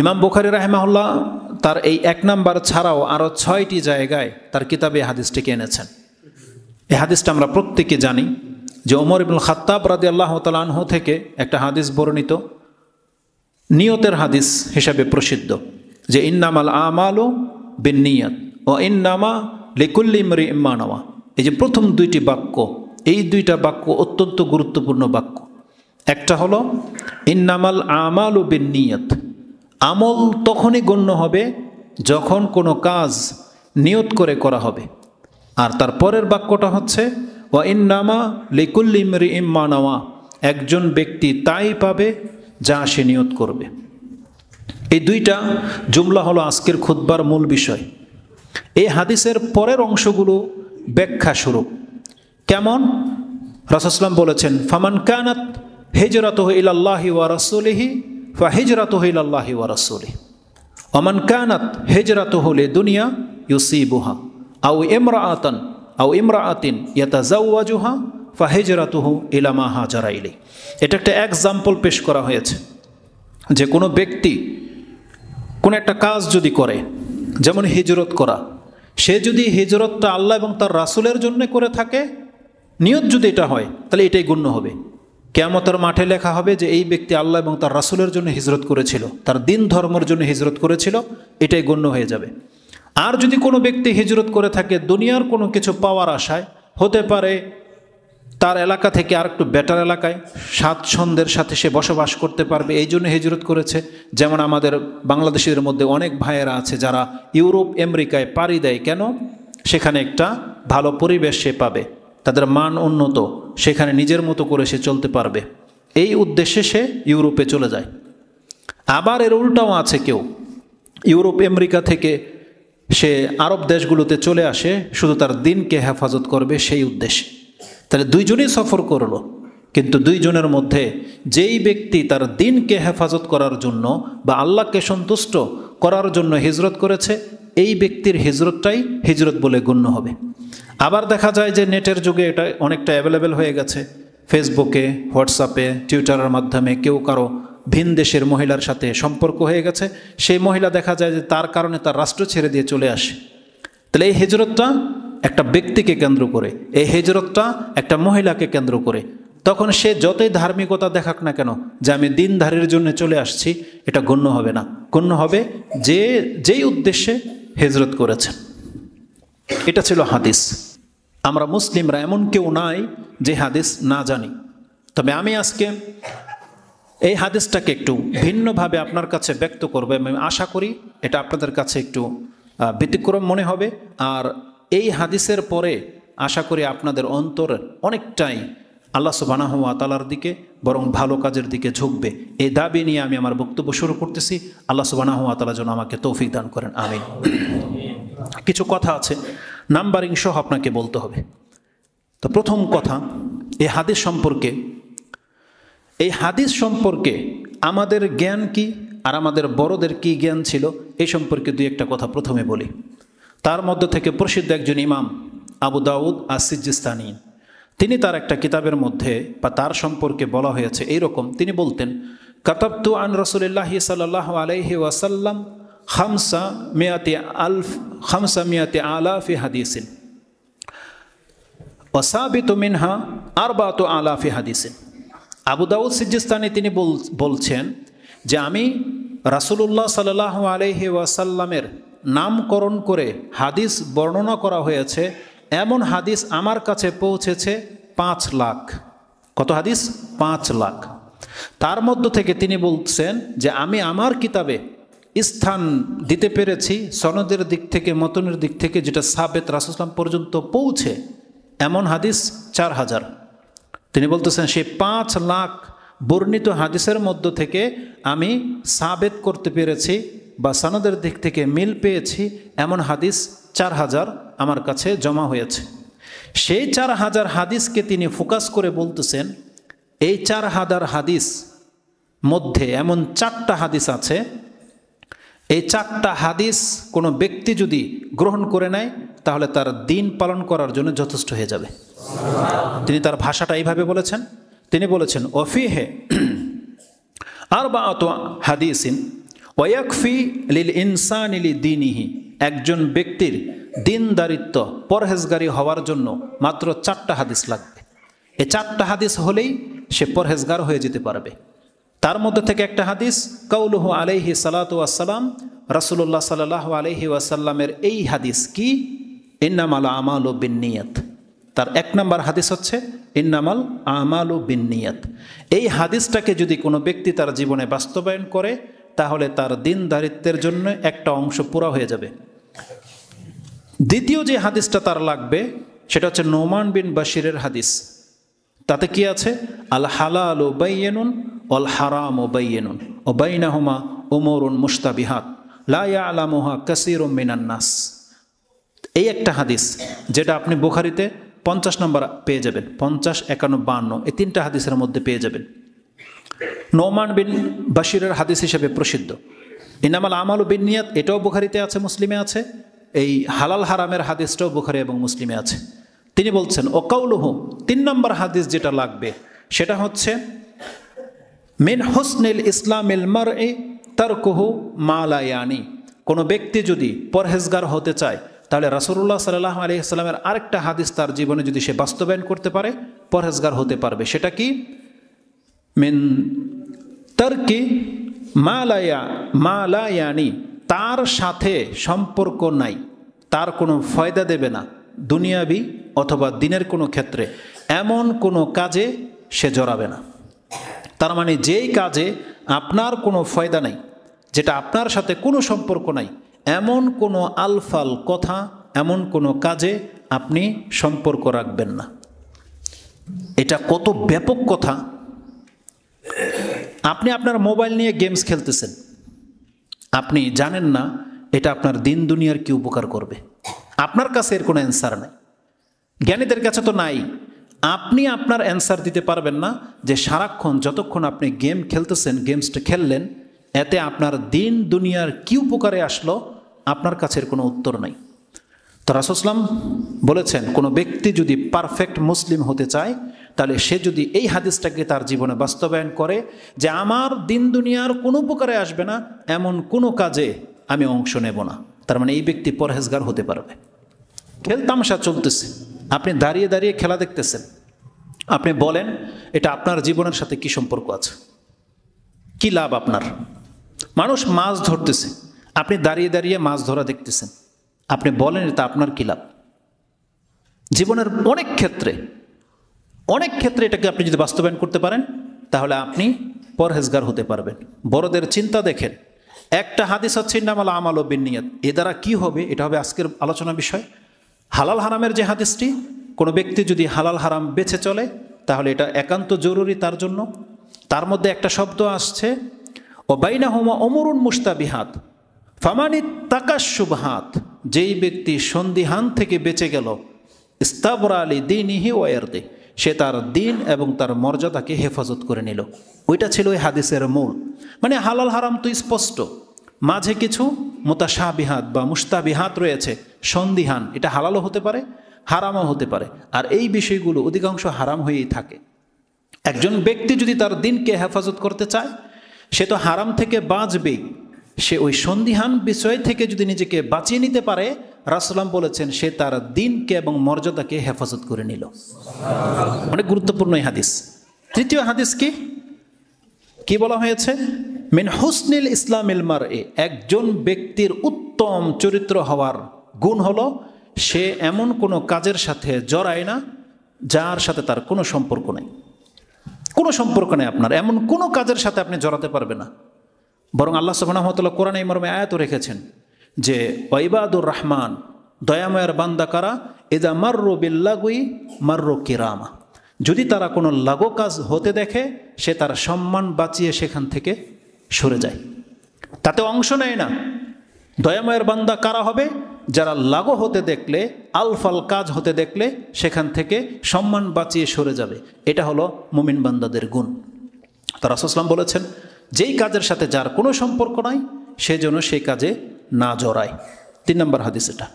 ইমাম বুখারি রাহেমাহুল্লাহ তার এই এক নাম্বার ছাড়াও আরও ছয়টি জায়গায় তার কিতাবে হাদিসটিকে এনেছেন এই হাদিসটা আমরা প্রত্যেকে জানি যে ওমর ইবুল খাত্তাব রাদি আল্লাহ তালহ থেকে একটা হাদিস বর্ণিত নিয়তের হাদিস হিসাবে প্রসিদ্ধ যে ইন্নামাল আমালু বিন নিয়ত ও ইন্নামা লিকুল্লিমরি ইম্মানওয়া এই যে প্রথম দুইটি বাক্য এই দুইটা বাক্য অত্যন্ত গুরুত্বপূর্ণ বাক্য একটা হলো ইন্নামাল আমালু বিন নিয়ত আমল তখনই গণ্য হবে যখন কোনো কাজ নিয়ত করে করা হবে আর তার পরের বাক্যটা হচ্ছে ওয়া ইন্নামা লিকুল্লিমরি ইম্মা নামা একজন ব্যক্তি তাই পাবে যা সে নিয়ত করবে এই দুইটা জুমলা হলো আজকের খুদ্বার মূল বিষয় এই হাদিসের পরের অংশগুলো ব্যাখ্যা স্বরূপ কেমন রাসাসলাম বলেছেন ফামান কানাত হেজরাত ইলাল্লাহি ওয়া রাসুলিহি ফাহিজরাত হইল ওয়া ওয়ারসুলি অমান কানাত হেজরাত হলে দুনিয়া ইউসিবুহা আউ ইমরা আতন আউ ইমরা আতিন ইয়াতা জাউওয়াজুহা হু ইলামা হাজারা ইলি এটা একটা এক্সাম্পল পেশ করা হয়েছে যে কোনো ব্যক্তি কোনো একটা কাজ যদি করে যেমন হিজরত করা সে যদি হিজরতটা আল্লাহ এবং তার রাসুলের জন্য করে থাকে নিয়ত যদি এটা হয় তাহলে এটাই গণ্য হবে কেয়ামতের মাঠে লেখা হবে যে এই ব্যক্তি আল্লাহ এবং তার রাসুলের জন্য হিজরত করেছিল তার দিন ধর্মের জন্য হিজরত করেছিল এটাই গণ্য হয়ে যাবে আর যদি কোনো ব্যক্তি হিজরত করে থাকে দুনিয়ার কোনো কিছু পাওয়ার আশায় হতে পারে তার এলাকা থেকে আর একটু বেটার এলাকায় স্বাচ্ছন্দ্যের সাথে সে বসবাস করতে পারবে এই জন্য হিজরত করেছে যেমন আমাদের বাংলাদেশিদের মধ্যে অনেক ভাইয়েরা আছে যারা ইউরোপ আমেরিকায় পাড়ি দেয় কেন সেখানে একটা ভালো পরিবেশ সে পাবে তাদের মান উন্নত সেখানে নিজের মতো করে সে চলতে পারবে এই উদ্দেশ্যে সে ইউরোপে চলে যায় আবার এর উল্টাও আছে কেউ ইউরোপ আমেরিকা থেকে সে আরব দেশগুলোতে চলে আসে শুধু তার দিনকে হেফাজত করবে সেই উদ্দেশ্যে তাহলে দুইজনেই সফর করলো কিন্তু দুইজনের মধ্যে যেই ব্যক্তি তার দিনকে হেফাজত করার জন্য বা আল্লাহকে সন্তুষ্ট করার জন্য হিজরত করেছে এই ব্যক্তির হিজরতটাই হিজরত বলে গণ্য হবে আবার দেখা যায় যে নেটের যুগে এটা অনেকটা অ্যাভেলেবেল হয়ে গেছে ফেসবুকে হোয়াটসঅ্যাপে টুইটারের মাধ্যমে কেউ কারো ভিন দেশের মহিলার সাথে সম্পর্ক হয়ে গেছে সেই মহিলা দেখা যায় যে তার কারণে তার রাষ্ট্র ছেড়ে দিয়ে চলে আসে তাহলে এই হেজরতটা একটা ব্যক্তিকে কেন্দ্র করে এই হেজরতটা একটা মহিলাকে কেন্দ্র করে তখন সে যতই ধার্মিকতা দেখাক না কেন যে আমি দিনধারের জন্য চলে আসছি এটা গণ্য হবে না গণ্য হবে যে যেই উদ্দেশ্যে হেজরত করেছেন এটা ছিল হাদিস আমরা মুসলিমরা এমন কেউ নাই যে হাদিস না জানি তবে আমি আজকে এই হাদিসটাকে একটু ভিন্নভাবে আপনার কাছে ব্যক্ত করবো আমি আশা করি এটা আপনাদের কাছে একটু ব্যতিক্রম মনে হবে আর এই হাদিসের পরে আশা করি আপনাদের অন্তর অনেকটাই আল্লাহ সুবানাহ তালার দিকে বরং ভালো কাজের দিকে ঝুঁকবে এই দাবি নিয়ে আমি আমার বক্তব্য শুরু করতেছি আল্লাহ সুবানাহ আতালা যেন আমাকে তৌফিক দান করেন আমি কিছু কথা আছে নাম্বারিং সহ আপনাকে বলতে হবে তো প্রথম কথা এই হাদিস সম্পর্কে এই হাদিস সম্পর্কে আমাদের জ্ঞান কি আর আমাদের বড়দের কি জ্ঞান ছিল এই সম্পর্কে দুই একটা কথা প্রথমে বলি তার মধ্য থেকে প্রসিদ্ধ একজন ইমাম আবু দাউদ আসিজিস্তানি তিনি তার একটা কিতাবের মধ্যে বা তার সম্পর্কে বলা হয়েছে এইরকম তিনি বলতেন কাতাবতু আন রসুলিল্লাহি সাল্লাহ আলহি ওয়াসাল্লাম খামসা মেয়াতে আলফ মিনহা সিজিস্তানে তিনি বলছেন যে আমি রাসুলুল্লাহ সাল্লাহ আলহি ওয়াসাল্লামের নামকরণ করে হাদিস বর্ণনা করা হয়েছে এমন হাদিস আমার কাছে পৌঁছেছে পাঁচ লাখ কত হাদিস পাঁচ লাখ তার মধ্য থেকে তিনি বলছেন যে আমি আমার কিতাবে স্থান দিতে পেরেছি সনদের দিক থেকে মতনের দিক থেকে যেটা সাবেত রাসুসলাম পর্যন্ত পৌঁছে এমন হাদিস চার হাজার তিনি বলতেছেন সেই পাঁচ লাখ বর্ণিত হাদিসের মধ্য থেকে আমি সাবেত করতে পেরেছি বা সনদের দিক থেকে মিল পেয়েছি এমন হাদিস চার হাজার আমার কাছে জমা হয়েছে সেই চার হাজার হাদিসকে তিনি ফোকাস করে বলতেছেন এই চার হাজার হাদিস মধ্যে এমন চারটা হাদিস আছে এই চারটা হাদিস কোনো ব্যক্তি যদি গ্রহণ করে নেয় তাহলে তার দিন পালন করার জন্য যথেষ্ট হয়ে যাবে তিনি তার ভাষাটা এইভাবে বলেছেন তিনি বলেছেন অফি হে আর বা অত হাদিসিন ওয়াকফি লিল ইনসান ইলি দিনহি একজন ব্যক্তির দিনদারিত্ব পরহেজগারি হওয়ার জন্য মাত্র চারটা হাদিস লাগবে এই চারটা হাদিস হলেই সে পরহেজগার হয়ে যেতে পারবে তার মধ্যে থেকে একটা হাদিস কৌলুহ আলহি সালাত আসসালাম রাসুল্লাহ সাল্লাহ আলহি ওয়াসাল্লামের এই হাদিস কি ইন্নামাল আমাল ও বিনিয়ত তার এক নম্বর হাদিস হচ্ছে ইন্নামাল আমাল ও বিনিয়ত এই হাদিসটাকে যদি কোনো ব্যক্তি তার জীবনে বাস্তবায়ন করে তাহলে তার দারিত্বের জন্য একটা অংশ পুরা হয়ে যাবে দ্বিতীয় যে হাদিসটা তার লাগবে সেটা হচ্ছে নোমান বিন বাসিরের হাদিস তাতে কি আছে আল হালাল ও বাইয়েনুন অল হারাম ও ওবাইনাহমা ওমরুন মুস্তাবিহাত লায়া আলামোহা কাসির মিনান্নাস এই একটা হাদিস যেটা আপনি বুখারিতে পঞ্চাশ নম্বর পেয়ে যাবেন পঞ্চাশ একান্ন বান্ন এই তিনটা হাদিসের মধ্যে পেয়ে যাবেন নোমান বিন বাশিরের হাদিস হিসেবে প্রসিদ্ধ ইনামাল আমাল বিন নিয়াত এটাও বুখারিতে আছে মুসলিমে আছে এই হালাল হারামের হাদিসটাও বুখারি এবং মুসলিমে আছে তিনি বলছেন ওকাউলুহ তিন নম্বর হাদিস যেটা লাগবে সেটা হচ্ছে মিন ইসলাম ইসলামিল মার এ তারকুহু মালায়ানি কোনো ব্যক্তি যদি পরহেজগার হতে চায় তাহলে রাসুল্লাহ সাল্লাহ আলি ইসলামের আরেকটা হাদিস তার জীবনে যদি সে বাস্তবায়ন করতে পারে পরহেজগার হতে পারবে সেটা কি মেন তার কি মালায়া মালায়ানি তার সাথে সম্পর্ক নাই তার কোনো ফয়দা দেবে না দুনিয়াবি অথবা দিনের কোনো ক্ষেত্রে এমন কোনো কাজে সে জড়াবে না তার মানে যেই কাজে আপনার কোনো ফয়দা নাই যেটা আপনার সাথে কোনো সম্পর্ক নাই এমন কোনো আলফাল কথা এমন কোনো কাজে আপনি সম্পর্ক রাখবেন না এটা কত ব্যাপক কথা আপনি আপনার মোবাইল নিয়ে গেমস খেলতেছেন আপনি জানেন না এটা আপনার দিন দুনিয়ার কি উপকার করবে আপনার কাছে এর কোনো অ্যান্সার নাই জ্ঞানীদের কাছে তো নাই আপনি আপনার অ্যান্সার দিতে পারবেন না যে সারাক্ষণ যতক্ষণ আপনি গেম খেলতেছেন গেমসটা খেললেন এতে আপনার দিন দুনিয়ার কি উপকারে আসলো আপনার কাছের কোনো উত্তর নাই তো রাসুসলাম বলেছেন কোনো ব্যক্তি যদি পারফেক্ট মুসলিম হতে চায় তাহলে সে যদি এই হাদিসটাকে তার জীবনে বাস্তবায়ন করে যে আমার দিন দুনিয়ার কোনো উপকারে আসবে না এমন কোনো কাজে আমি অংশ নেব না তার মানে এই ব্যক্তি পরহেজগার হতে পারবে খেলতামশা চলতেছে আপনি দাঁড়িয়ে দাঁড়িয়ে খেলা দেখতেছেন আপনি বলেন এটা আপনার জীবনের সাথে কি সম্পর্ক আছে কি লাভ আপনার মানুষ মাছ ধরতেছে আপনি দাঁড়িয়ে দাঁড়িয়ে মাছ ধরা দেখতেছেন আপনি বলেন এটা আপনার কি লাভ জীবনের অনেক ক্ষেত্রে অনেক ক্ষেত্রে এটাকে আপনি যদি বাস্তবায়ন করতে পারেন তাহলে আপনি পরহেজগার হতে পারবেন বড়দের চিন্তা দেখেন একটা হাদিস হচ্ছে নামাল আমাল ও বিনিয়ত এ দ্বারা কি হবে এটা হবে আজকের আলোচনা বিষয় হালাল হারামের যে হাদিসটি কোনো ব্যক্তি যদি হালাল হারাম বেছে চলে তাহলে এটা একান্ত জরুরি তার জন্য তার মধ্যে একটা শব্দ আসছে ও বাইনা হোমা অমরুন মুস্তাবিহাত ফামানি হাত যেই ব্যক্তি সন্দিহান থেকে বেঁচে গেল ইস্তাবরা আলী দিন ইহি ওয়ারদে সে তার দিন এবং তার মর্যাদাকে হেফাজত করে নিল ওইটা ছিল ওই হাদিসের মূল মানে হালাল হারাম তো স্পষ্ট মাঝে কিছু মোতাসাবিহাত বা মুস্তাবিহাত রয়েছে সন্দিহান এটা হালালও হতে পারে হারামও হতে পারে আর এই বিষয়গুলো অধিকাংশ হারাম হয়েই থাকে একজন ব্যক্তি যদি তার দিনকে হেফাজত করতে চায় সে তো হারাম থেকে বাঁচবেই সে ওই সন্দিহান বিষয় থেকে যদি নিজেকে বাঁচিয়ে নিতে পারে রাসলাম বলেছেন সে তার দিনকে এবং মর্যাদাকে হেফাজত করে নিল অনেক গুরুত্বপূর্ণ হাদিস তৃতীয় হাদিস কি কি বলা হয়েছে মিন হুসনিল ইসলামিল মার এ একজন ব্যক্তির উত্তম চরিত্র হওয়ার গুণ হলো সে এমন কোনো কাজের সাথে জড়ায় না যার সাথে তার কোনো সম্পর্ক নেই কোনো সম্পর্ক নেই আপনার এমন কোনো কাজের সাথে আপনি জড়াতে পারবে না বরং আল্লাহ সুবাহতাল্লাহ কোরআন এই মর্মে আয়াত রেখেছেন যে ওয়াইবাদুর রহমান দয়াময়ের বান্দা কারা এদা মার্রো বিল্লাগুই মার্রো কিরামা যদি তারা কোনো লাগো কাজ হতে দেখে সে তার সম্মান বাঁচিয়ে সেখান থেকে সরে যায় তাতে অংশ নেয় না দয়াময়ের বান্দা কারা হবে যারা লাগো হতে দেখলে আলফাল কাজ হতে দেখলে সেখান থেকে সম্মান বাঁচিয়ে সরে যাবে এটা হলো মুমিন বান্দাদের গুণ তারা আসলাম বলেছেন যেই কাজের সাথে যার কোনো সম্পর্ক নাই সে যেন সেই কাজে না জড়ায় তিন নম্বর হাদিস এটা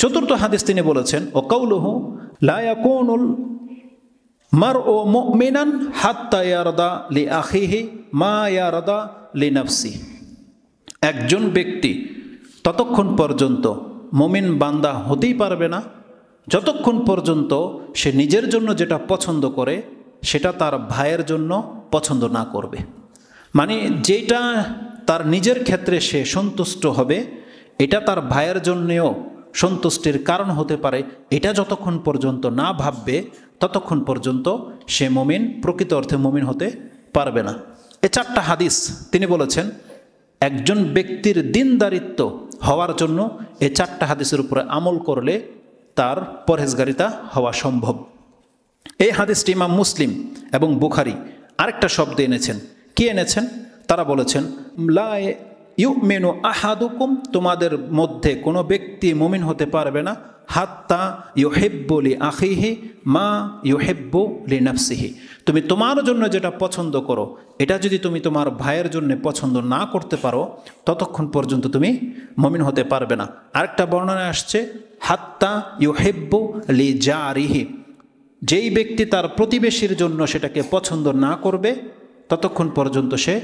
চতুর্থ হাদিস তিনি বলেছেন ও কৌলহু লায়াকুনুল মার ও মেনান হাত্তা ইয়ারদা লি আখিহি মা ইয়ারদা লিনাফসি একজন ব্যক্তি ততক্ষণ পর্যন্ত মমিন বান্দা হতেই পারবে না যতক্ষণ পর্যন্ত সে নিজের জন্য যেটা পছন্দ করে সেটা তার ভাইয়ের জন্য পছন্দ না করবে মানে যেটা তার নিজের ক্ষেত্রে সে সন্তুষ্ট হবে এটা তার ভাইয়ের জন্যেও সন্তুষ্টির কারণ হতে পারে এটা যতক্ষণ পর্যন্ত না ভাববে ততক্ষণ পর্যন্ত সে মমিন প্রকৃত অর্থে মমিন হতে পারবে না এ চারটা হাদিস তিনি বলেছেন একজন ব্যক্তির দিনদারিত্ব হওয়ার জন্য এ চারটা হাদিসের উপরে আমল করলে তার পরহেজগারিতা হওয়া সম্ভব এই হাদিসটি ইমাম মুসলিম এবং বুখারি আরেকটা শব্দ এনেছেন কি এনেছেন তারা বলেছেন লায় ইউ মেনু আহাদুকুম তোমাদের মধ্যে কোনো ব্যক্তি মুমিন হতে পারবে না হাত্তা ইউহেব্বলি আখিহি মা ইউহেব্বু লি নাফসিহি তুমি তোমার জন্য যেটা পছন্দ করো এটা যদি তুমি তোমার ভাইয়ের জন্য পছন্দ না করতে পারো ততক্ষণ পর্যন্ত তুমি মমিন হতে পারবে না আরেকটা বর্ণনা আসছে হাত্তা ইউহেব্বু লি জারিহি যেই ব্যক্তি তার প্রতিবেশীর জন্য সেটাকে পছন্দ না করবে ততক্ষণ পর্যন্ত সে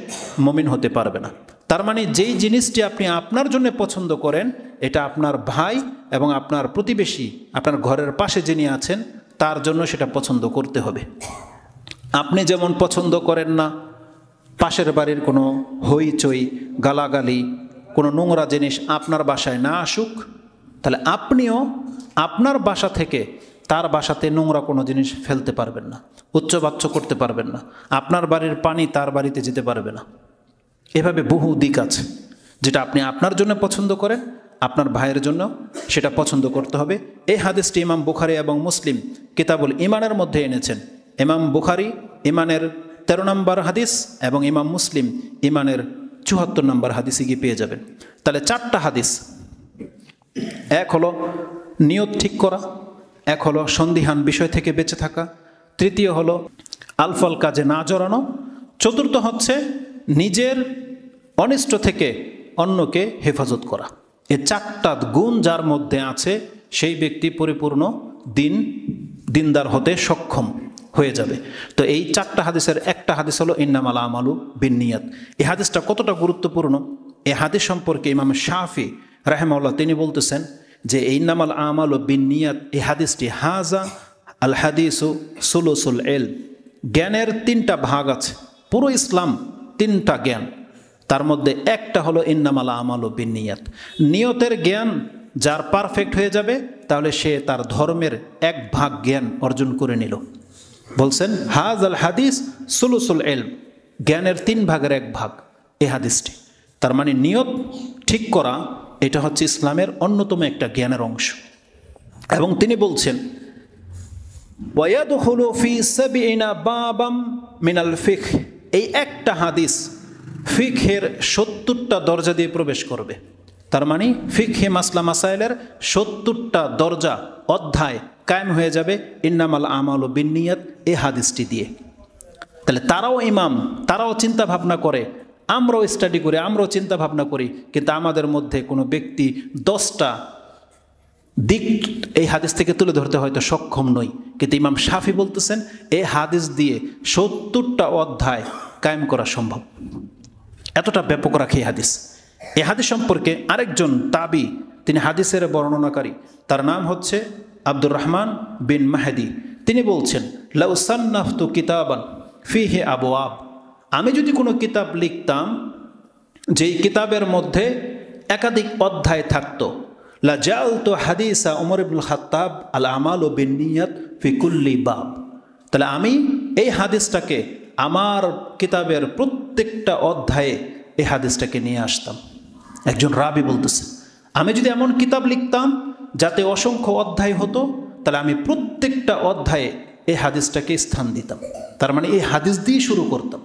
মমিন হতে পারবে না তার মানে যেই জিনিসটি আপনি আপনার জন্য পছন্দ করেন এটা আপনার ভাই এবং আপনার প্রতিবেশী আপনার ঘরের পাশে যিনি আছেন তার জন্য সেটা পছন্দ করতে হবে আপনি যেমন পছন্দ করেন না পাশের বাড়ির কোনো হইচই গালাগালি কোনো নোংরা জিনিস আপনার বাসায় না আসুক তাহলে আপনিও আপনার বাসা থেকে তার বাসাতে নোংরা কোনো জিনিস ফেলতে পারবেন না উচ্চবাচ্য করতে পারবেন না আপনার বাড়ির পানি তার বাড়িতে যেতে পারবে না এভাবে বহু দিক আছে যেটা আপনি আপনার জন্য পছন্দ করেন আপনার ভাইয়ের জন্য সেটা পছন্দ করতে হবে এই হাদিসটি ইমাম বুখারি এবং মুসলিম কিতাবুল ইমানের মধ্যে এনেছেন ইমাম বুখারি ইমানের তেরো নম্বর হাদিস এবং ইমাম মুসলিম ইমানের চুহাত্তর নম্বর হাদিসে গিয়ে পেয়ে যাবেন তাহলে চারটা হাদিস এক হলো নিয়ত ঠিক করা এক হলো সন্দিহান বিষয় থেকে বেঁচে থাকা তৃতীয় হলো আলফল কাজে না জড়ানো চতুর্থ হচ্ছে নিজের অনিষ্ট থেকে অন্যকে হেফাজত করা এ চারটা গুণ যার মধ্যে আছে সেই ব্যক্তি পরিপূর্ণ দিন দিনদার হতে সক্ষম হয়ে যাবে তো এই চারটা হাদিসের একটা হাদিস হলো ইন্নামালা আমালু বিনিয়াত এ হাদিসটা কতটা গুরুত্বপূর্ণ এ হাদিস সম্পর্কে ইমাম শাহফি রাহেমাল্লাহ তিনি বলতেছেন যে এই নামাল আমাল ও বিনিয়াত এই হাদিসটি হাজা আল হাদিস ও সুলসুল এল জ্ঞানের তিনটা ভাগ আছে পুরো ইসলাম তিনটা জ্ঞান তার মধ্যে একটা হলো ইন্নামাল আমাল ও বিনিয়াত নিয়তের জ্ঞান যার পারফেক্ট হয়ে যাবে তাহলে সে তার ধর্মের এক ভাগ জ্ঞান অর্জন করে নিল বলছেন হাজ আল হাদিস সুলসুল এল জ্ঞানের তিন ভাগের এক ভাগ এ হাদিসটি তার মানে নিয়ত ঠিক করা এটা হচ্ছে ইসলামের অন্যতম একটা জ্ঞানের অংশ এবং তিনি বলছেন মিনাল ফিখ এই একটা হাদিস ফিখের সত্তরটা দরজা দিয়ে প্রবেশ করবে তার মানে ফিখে মাসলা মাসাইলের সত্তরটা দরজা অধ্যায় কায়েম হয়ে যাবে ইন্নামাল আমাল ও বিনিয়াত এ হাদিসটি দিয়ে তাহলে তারাও ইমাম তারাও চিন্তা ভাবনা করে আমরাও স্টাডি করি আমরাও চিন্তা ভাবনা করি কিন্তু আমাদের মধ্যে কোনো ব্যক্তি দশটা দিক এই হাদিস থেকে তুলে ধরতে হয়তো সক্ষম নই কিন্তু ইমাম শাফি বলতেছেন এই হাদিস দিয়ে সত্তরটা অধ্যায় কায়েম করা সম্ভব এতটা ব্যাপক রাখে এই হাদিস এ হাদিস সম্পর্কে আরেকজন তাবি তিনি হাদিসের বর্ণনাকারী তার নাম হচ্ছে আব্দুর রহমান বিন মাহেদি তিনি বলছেন লাউসান্নাফতু কিতাবান ফিহে আবু আব আমি যদি কোনো কিতাব লিখতাম যেই কিতাবের মধ্যে একাধিক অধ্যায় থাকত লাজাল তো হাদিসা উমর ইবুল খাতাব আল আমাল ও বিনিয়াত ফিকুল্লি বাব তাহলে আমি এই হাদিসটাকে আমার কিতাবের প্রত্যেকটা অধ্যায়ে এই হাদিসটাকে নিয়ে আসতাম একজন রাবি বলতেছে আমি যদি এমন কিতাব লিখতাম যাতে অসংখ্য অধ্যায় হতো তাহলে আমি প্রত্যেকটা অধ্যায়ে এই হাদিসটাকে স্থান দিতাম তার মানে এই হাদিস দিয়ে শুরু করতাম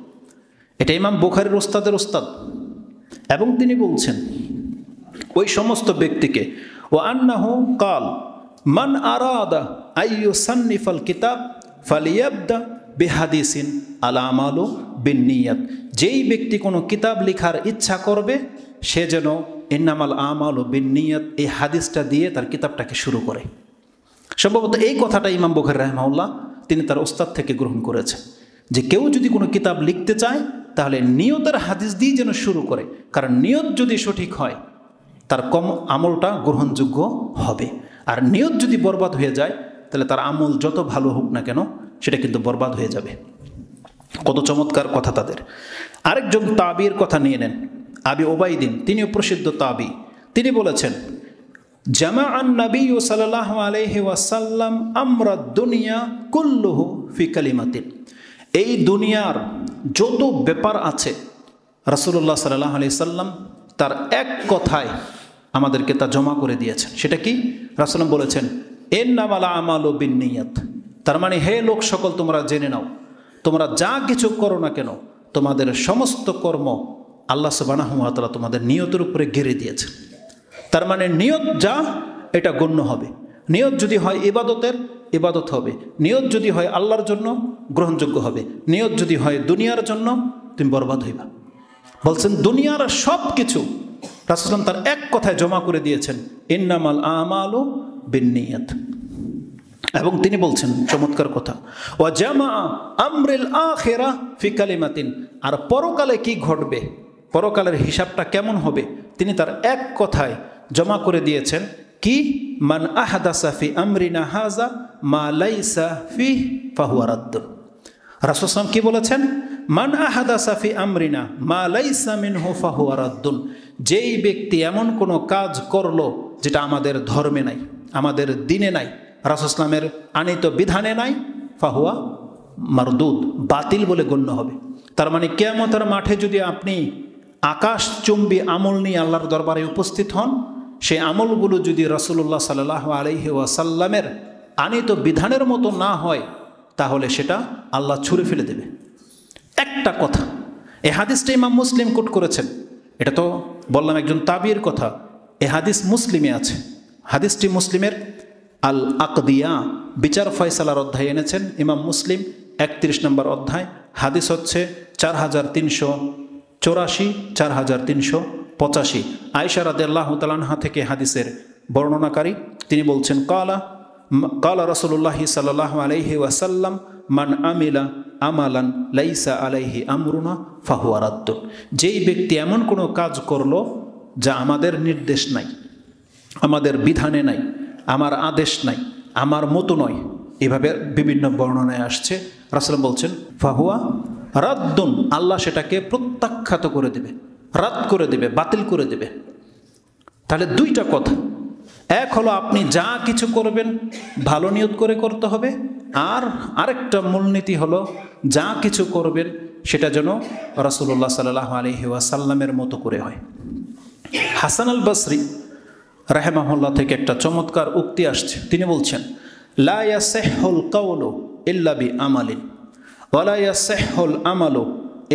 এটা ইমাম বুখারির ওস্তাদের ওস্তাদ এবং তিনি বলছেন ওই সমস্ত ব্যক্তিকে ও আন্নাহ কাল মান আরাদা আইয়ু সান্নিফাল কিতাব ফালিয়াবদা বেহাদিসিন আলামালো বিনিয়াত যেই ব্যক্তি কোনো কিতাব লেখার ইচ্ছা করবে সে যেন ইন্নামাল আমাল ও বিনিয়াত এই হাদিসটা দিয়ে তার কিতাবটাকে শুরু করে সম্ভবত এই কথাটা ইমাম বখের রহমাউল্লাহ তিনি তার ওস্তাদ থেকে গ্রহণ করেছেন যে কেউ যদি কোনো কিতাব লিখতে চায় তাহলে নিয়তের হাদিস দিয়ে যেন শুরু করে কারণ নিয়ত যদি সঠিক হয় তার কম আমলটা গ্রহণযোগ্য হবে আর নিয়ত যদি বরবাদ হয়ে যায় তাহলে তার আমল যত ভালো হোক না কেন সেটা কিন্তু বরবাদ হয়ে যাবে কত চমৎকার কথা তাদের আরেকজন তাবির কথা নিয়ে নেন আবি ওবাইদিন তিনিও প্রসিদ্ধ তাবি তিনি বলেছেন জামা আন নাবি ও সাল্লাহ আলহি ওয়াসাল্লাম আমরা দুনিয়া কুল্লুহু ফি কালিমাতিন এই দুনিয়ার যত ব্যাপার আছে রাসুল্লাহ সাল্লাহ আলি সাল্লাম তার এক কথায় আমাদেরকে তা জমা করে দিয়েছেন সেটা কি রাসুল্লাম বলেছেন এর নাম আলা আমাল ও বিনিয়াত তার মানে হে লোক সকল তোমরা জেনে নাও তোমরা যা কিছু করো না কেন তোমাদের সমস্ত কর্ম আল্লাহ সুবানাহতালা তোমাদের নিয়তের উপরে ঘিরে দিয়েছেন তার মানে নিয়ত যা এটা গণ্য হবে নিয়ত যদি হয় ইবাদতের ইবাদত হবে নিয়ত যদি হয় আল্লাহর জন্য গ্রহণযোগ্য হবে নিয়ত যদি হয় দুনিয়ার জন্য তুমি বরবাদ হইবা বলছেন দুনিয়ার সব কিছু রাসুলাম তার এক কথায় জমা করে দিয়েছেন ইন্নামাল ও বিনিয়ত এবং তিনি বলছেন চমৎকার কথা ও জামা আমরিল আখেরা মাতিন আর পরকালে কি ঘটবে পরকালের হিসাবটা কেমন হবে তিনি তার এক কথায় জমা করে দিয়েছেন কি মান আহাদাসাফি আমরিনা হাজা মা লাইসাফি ফাহুয়ারাদ্দ রাসুসলাম কি বলেছেন মান আহাদাসাফি আমরিনা মা লাইসামিন হো ফাহুয়ারাদ্দুন যেই ব্যক্তি এমন কোনো কাজ করলো যেটা আমাদের ধর্মে নাই আমাদের দিনে নাই রাসুসলামের আনিত বিধানে নাই ফাহুয়া মারদুদ বাতিল বলে গণ্য হবে তার মানে কেয়ামতের মাঠে যদি আপনি আকাশচুম্বী আমল নিয়ে আল্লাহর দরবারে উপস্থিত হন সে আমলগুলো যদি রসুল্লাহ সাল আলহি ওয়াসাল্লামের আনিত বিধানের মতো না হয় তাহলে সেটা আল্লাহ ছুঁড়ে ফেলে দেবে একটা কথা এ হাদিসটা ইমাম মুসলিম কোট করেছেন এটা তো বললাম একজন তাবির কথা এ হাদিস মুসলিমে আছে হাদিসটি মুসলিমের আল আকদিয়া বিচার ফয়সালার অধ্যায় এনেছেন ইমাম মুসলিম একত্রিশ নম্বর অধ্যায় হাদিস হচ্ছে চার হাজার তিনশো চৌরাশি চার হাজার তিনশো পঁচাশি আয়সা রাদেল্লাহ থেকে হাদিসের বর্ণনাকারী তিনি বলছেন কালা কালা রসুল্লাহি সাল্লাহ আলহি ওয়াসাল্লাম মান আমিলা আমালান লাইসা আলাইহি আমরুনা ফাহুয়ারাদ্দ যেই ব্যক্তি এমন কোনো কাজ করল যা আমাদের নির্দেশ নাই আমাদের বিধানে নাই আমার আদেশ নাই আমার মতো নয় এভাবে বিভিন্ন বর্ণনায় আসছে রাসলাম বলছেন ফাহুয়া রাদ্দুন আল্লাহ সেটাকে প্রত্যাখ্যাত করে দেবে রাত করে দেবে বাতিল করে দেবে তাহলে দুইটা কথা এক হলো আপনি যা কিছু করবেন ভালো নিয়ত করে করতে হবে আর আরেকটা মূলনীতি হলো যা কিছু করবেন সেটা যেন রাসুল্লাহ সাল্লাহ আলহি ওয়াসাল্লামের মতো করে হয় হাসান আল বাসরি রাহেমাহুল্লাহ থেকে একটা চমৎকার উক্তি আসছে তিনি বলছেন সেহল কাউলো এল্লা বি আমালিন ওয়ালাইয়া সেহল আমালো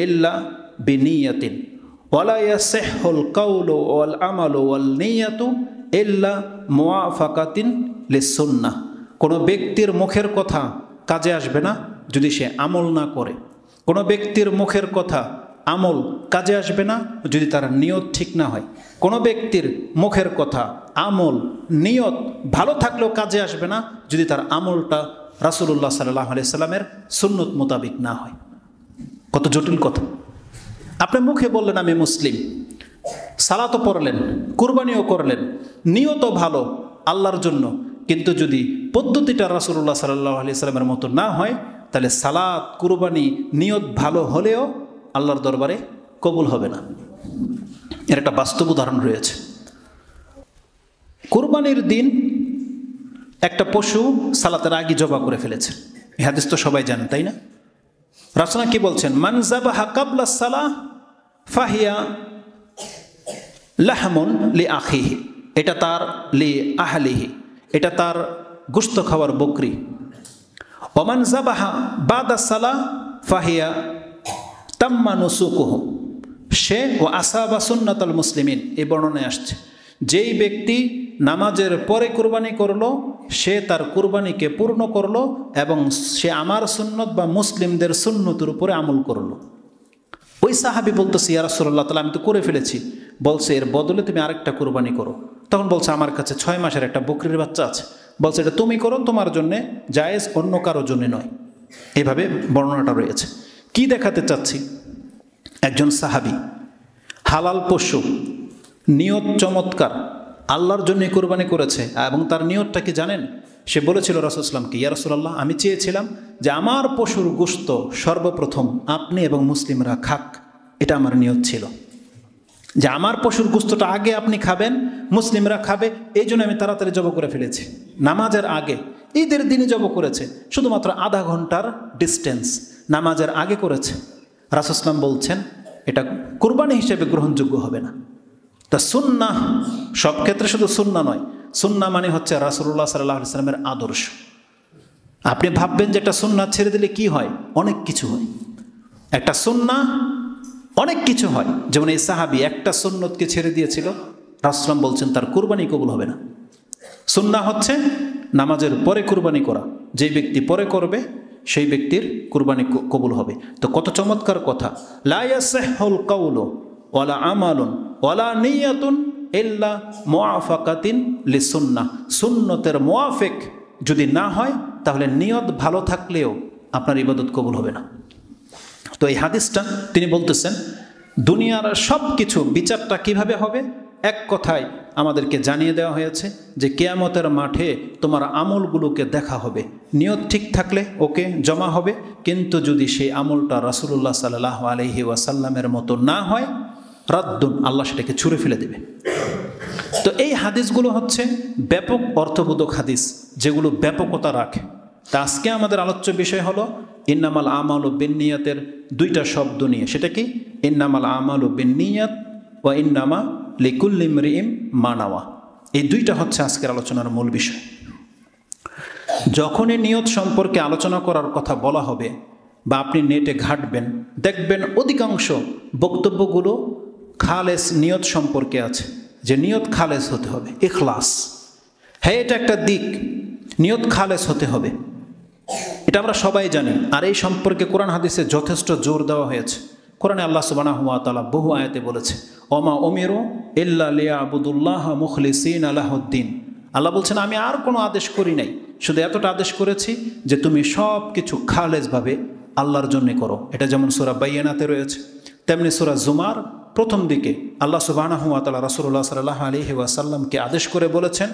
ইল্লা বি নিয়াতিন ওয়ালাইয়াসেহল কোনো ব্যক্তির মুখের কথা কাজে আসবে না যদি সে আমল না করে কোনো ব্যক্তির মুখের কথা আমল কাজে আসবে না যদি তার নিয়ত ঠিক না হয় কোনো ব্যক্তির মুখের কথা আমল নিয়ত ভালো থাকলেও কাজে আসবে না যদি তার আমলটা রাসুল্লাহ সাল্লাহ আলিয়া সাল্লামের সুন্নত মোতাবিক না হয় কত জটিল কথা আপনি মুখে বললেন আমি মুসলিম সালাতও পড়লেন কুরবানিও করলেন নিয়ত ভালো আল্লাহর জন্য কিন্তু যদি পদ্ধতিটা রাসুল্লাহ সাল্লাহ আলি সাল্লামের মতো না হয় তাহলে সালাত কুরবানি নিয়ত ভালো হলেও আল্লাহর দরবারে কবুল হবে না এর একটা বাস্তব উদাহরণ রয়েছে কুরবানির দিন একটা পশু সালাতের আগে জবা করে ফেলেছে হাদিস তো সবাই জানে তাই না রাসনা কি বলছেন মানজাবা হাকাবলা সালাহ ফাহিয়া লাহমন লি আখিহি এটা তার লি আহলিহি এটা তার গুস্ত খাওয়ার বকরি ওমান জাবাহা বাদা সালাহ ফাহিয়া তাম্মা নুসুকুহ সে ও আসাবা সুন্নাতাল মুসলিমিন এই বর্ণনায় আসছে যেই ব্যক্তি নামাজের পরে কুরবানি করলো সে তার কুরবানিকে পূর্ণ করলো এবং সে আমার সুন্নত বা মুসলিমদের সুন্নতের উপরে আমল করলো ওই সাহাবি বলতেছি ইয়ারসল্লাহ তালা আমি তো করে ফেলেছি বলছে এর বদলে তুমি আরেকটা কুরবানি করো তখন বলছে আমার কাছে ছয় মাসের একটা বকরির বাচ্চা আছে বলছে এটা তুমি করো তোমার জন্যে জায়েজ অন্য কারো জন্যে নয় এভাবে বর্ণনাটা রয়েছে কি দেখাতে চাচ্ছি একজন সাহাবি হালাল পশু নিয়ত চমৎকার আল্লাহর জন্যে কোরবানি করেছে এবং তার নিয়তটা কি জানেন সে বলেছিল রসুলামকে ইয়া রসুল্লাহ আমি চেয়েছিলাম যে আমার পশুর গুস্ত সর্বপ্রথম আপনি এবং মুসলিমরা খাক এটা আমার নিয়ত ছিল যে আমার পশুর গুস্তটা আগে আপনি খাবেন মুসলিমরা খাবে এই জন্য আমি তাড়াতাড়ি জব করে ফেলেছি নামাজের আগে ঈদের দিনে জব করেছে শুধুমাত্র আধা ঘন্টার ডিস্টেন্স নামাজের আগে করেছে রাসুসলাম বলছেন এটা কোরবানি হিসেবে গ্রহণযোগ্য হবে না তা সুন্না সব ক্ষেত্রে শুধু সুন্না নয় সুন্না মানে হচ্ছে রাসুল্লাহ সাল্লাহ সাল্লামের আদর্শ আপনি ভাববেন যে একটা সুন্না ছেড়ে দিলে কি হয় অনেক কিছু হয় একটা সুন্না অনেক কিছু হয় যেমন এই সাহাবি একটা সুন্নতকে ছেড়ে দিয়েছিল রাসলাম বলছেন তার কুরবানি কবুল হবে না সুন্না হচ্ছে নামাজের পরে কুরবানি করা যে ব্যক্তি পরে করবে সেই ব্যক্তির কুরবানি কবুল হবে তো কত চমৎকার কথা লায়াসেহল কাউলো ওয়ালা আমালুন ওয়ালা নিয়াতুন এল্লা মোয়াফাকাতিন লি সুন্না সুন্নতের মোয়াফেক যদি না হয় তাহলে নিয়ত ভালো থাকলেও আপনার ইবাদত কবুল হবে না তো এই হাদিসটা তিনি বলতেছেন দুনিয়ার সব কিছু বিচারটা কিভাবে হবে এক কথায় আমাদেরকে জানিয়ে দেওয়া হয়েছে যে কেয়ামতের মাঠে তোমার আমলগুলোকে দেখা হবে নিয়ত ঠিক থাকলে ওকে জমা হবে কিন্তু যদি সেই আমলটা রাসুলুল্লাহ সাল্লাহ আলহি ওয়াসাল্লামের মতো না হয় রদ্দুন আল্লাহ সেটাকে ছুঁড়ে ফেলে দেবে তো এই হাদিসগুলো হচ্ছে ব্যাপক অর্থবোধক হাদিস যেগুলো ব্যাপকতা রাখে তা আজকে আমাদের আলোচ্য বিষয় হলো ইন্নামাল আমাল ও বিনিয়াতের দুইটা শব্দ নিয়ে সেটা কি ইন্নামাল আমাল ও বেন্নিয়াত ও ইন্নামা লিকুল্লিম রিম মানাওয়া এই দুইটা হচ্ছে আজকের আলোচনার মূল বিষয় যখনই নিয়ত সম্পর্কে আলোচনা করার কথা বলা হবে বা আপনি নেটে ঘাটবেন দেখবেন অধিকাংশ বক্তব্যগুলো খালেস নিয়ত সম্পর্কে আছে যে নিয়ত খালেস হতে হবে এখলাস হ্যাঁ এটা একটা দিক নিয়ত খালেস হতে হবে এটা আমরা সবাই জানি আর এই সম্পর্কে কোরআন হাদিসে যথেষ্ট জোর দেওয়া হয়েছে কোরআনে আল্লাহ সুবানা হুয়া তালা বহু আয়াতে বলেছে অমা ওমেরো ইল্লা লিয়া আবুদুল্লাহ মুখলিসিন আলাহদ্দিন আল্লাহ বলছেন আমি আর কোনো আদেশ করি নাই শুধু এতটা আদেশ করেছি যে তুমি সব কিছু খালেজভাবে আল্লাহর জন্যে করো এটা যেমন সোরা বাইয়ানাতে রয়েছে তেমনি সোরা জুমার প্রথম দিকে আল্লাহ সুবাহ রাসুল্লাহ সাল্লাহ আলহি ওয়াসাল্লামকে আদেশ করে বলেছেন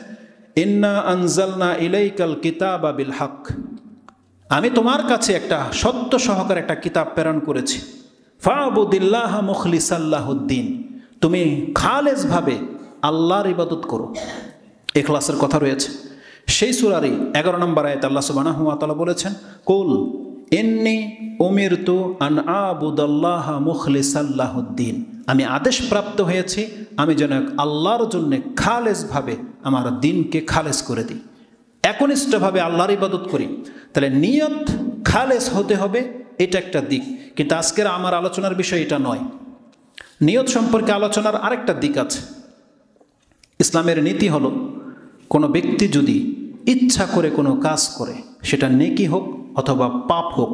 ইন্না আনজালনা ইলাইকাল কিতাব আবিল হক আমি তোমার কাছে একটা সত্য সহকার একটা কিতাব প্রেরণ করেছি ফাবুদিল্লাহ সাল্লাহদ্দিন তুমি খালেজভাবে আল্লাহর ইবাদত করো এখলাসের কথা রয়েছে সেই সুরারই এগারো নম্বর আয়ত আল্লাহ সুবাহ বলেছেন কোল এমনি উমির তু আন আবুদাল্লাহ সাল্লাহদ্দিন আমি আদেশপ্রাপ্ত হয়েছি আমি যেন আল্লাহর জন্যে খালেজভাবে আমার দিনকে খালেজ করে দিই একনিষ্ঠভাবে আল্লাহর ইবাদত করি তাহলে নিয়ত খালেজ হতে হবে এটা একটা দিক কিন্তু আজকের আমার আলোচনার বিষয় এটা নয় নিয়ত সম্পর্কে আলোচনার আরেকটা দিক আছে ইসলামের নীতি হলো কোনো ব্যক্তি যদি ইচ্ছা করে কোনো কাজ করে সেটা নেকি হোক অথবা পাপ হোক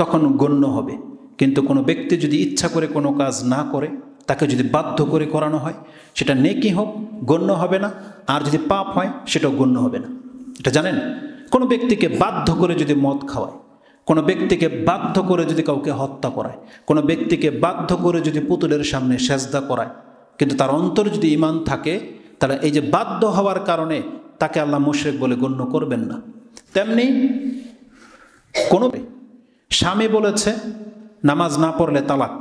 তখন গণ্য হবে কিন্তু কোনো ব্যক্তি যদি ইচ্ছা করে কোনো কাজ না করে তাকে যদি বাধ্য করে করানো হয় সেটা নেকি হোক গণ্য হবে না আর যদি পাপ হয় সেটাও গণ্য হবে না এটা জানেন কোনো ব্যক্তিকে বাধ্য করে যদি মদ খাওয়ায় কোনো ব্যক্তিকে বাধ্য করে যদি কাউকে হত্যা করায় কোনো ব্যক্তিকে বাধ্য করে যদি পুতুলের সামনে সেজদা করায় কিন্তু তার অন্তর যদি ইমান থাকে তাহলে এই যে বাধ্য হওয়ার কারণে তাকে আল্লাহ মুশরেক বলে গণ্য করবেন না তেমনি কোনো স্বামী বলেছে নামাজ না পড়লে তালাক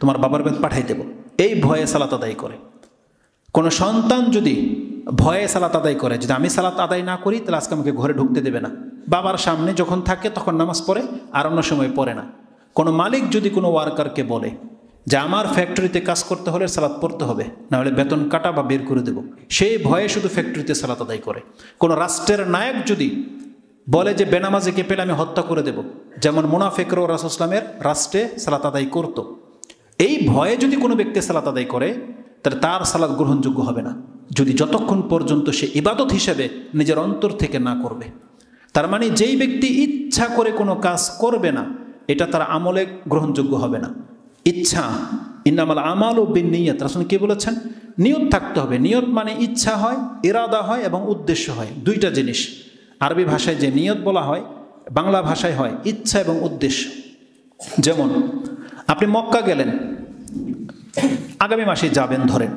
তোমার বাবার বেদ পাঠাই দেব এই ভয়ে সালাত আদায় করে কোনো সন্তান যদি ভয়ে সালাত আদায় করে যদি আমি সালাত আদায় না করি তাহলে আজকে আমাকে ঘরে ঢুকতে দেবে না বাবার সামনে যখন থাকে তখন নামাজ পড়ে আর অন্য সময় পড়ে না কোনো মালিক যদি কোনো ওয়ার্কারকে বলে যে আমার ফ্যাক্টরিতে কাজ করতে হলে সালাত পড়তে হবে নাহলে বেতন কাটা বা বের করে দেব সেই ভয়ে শুধু ফ্যাক্টরিতে সালাত আদায় করে কোনো রাষ্ট্রের নায়ক যদি বলে যে বেনামাজিকে পেলে আমি হত্যা করে দেব যেমন মুনাফেকরও রাসুসলামের রাষ্ট্রে সালাত আদায় করত এই ভয়ে যদি কোনো ব্যক্তি সালাত আদায় করে তাহলে তার সালাদ গ্রহণযোগ্য হবে না যদি যতক্ষণ পর্যন্ত সে ইবাদত হিসেবে নিজের অন্তর থেকে না করবে তার মানে যেই ব্যক্তি ইচ্ছা করে কোনো কাজ করবে না এটা তার আমলে গ্রহণযোগ্য হবে না ইচ্ছা ইন্নামাল আমাল ও বিন নিয়ত আসলে কী বলেছেন নিয়ত থাকতে হবে নিয়ত মানে ইচ্ছা হয় ইরাদা হয় এবং উদ্দেশ্য হয় দুইটা জিনিস আরবি ভাষায় যে নিয়ত বলা হয় বাংলা ভাষায় হয় ইচ্ছা এবং উদ্দেশ্য যেমন আপনি মক্কা গেলেন আগামী মাসে যাবেন ধরেন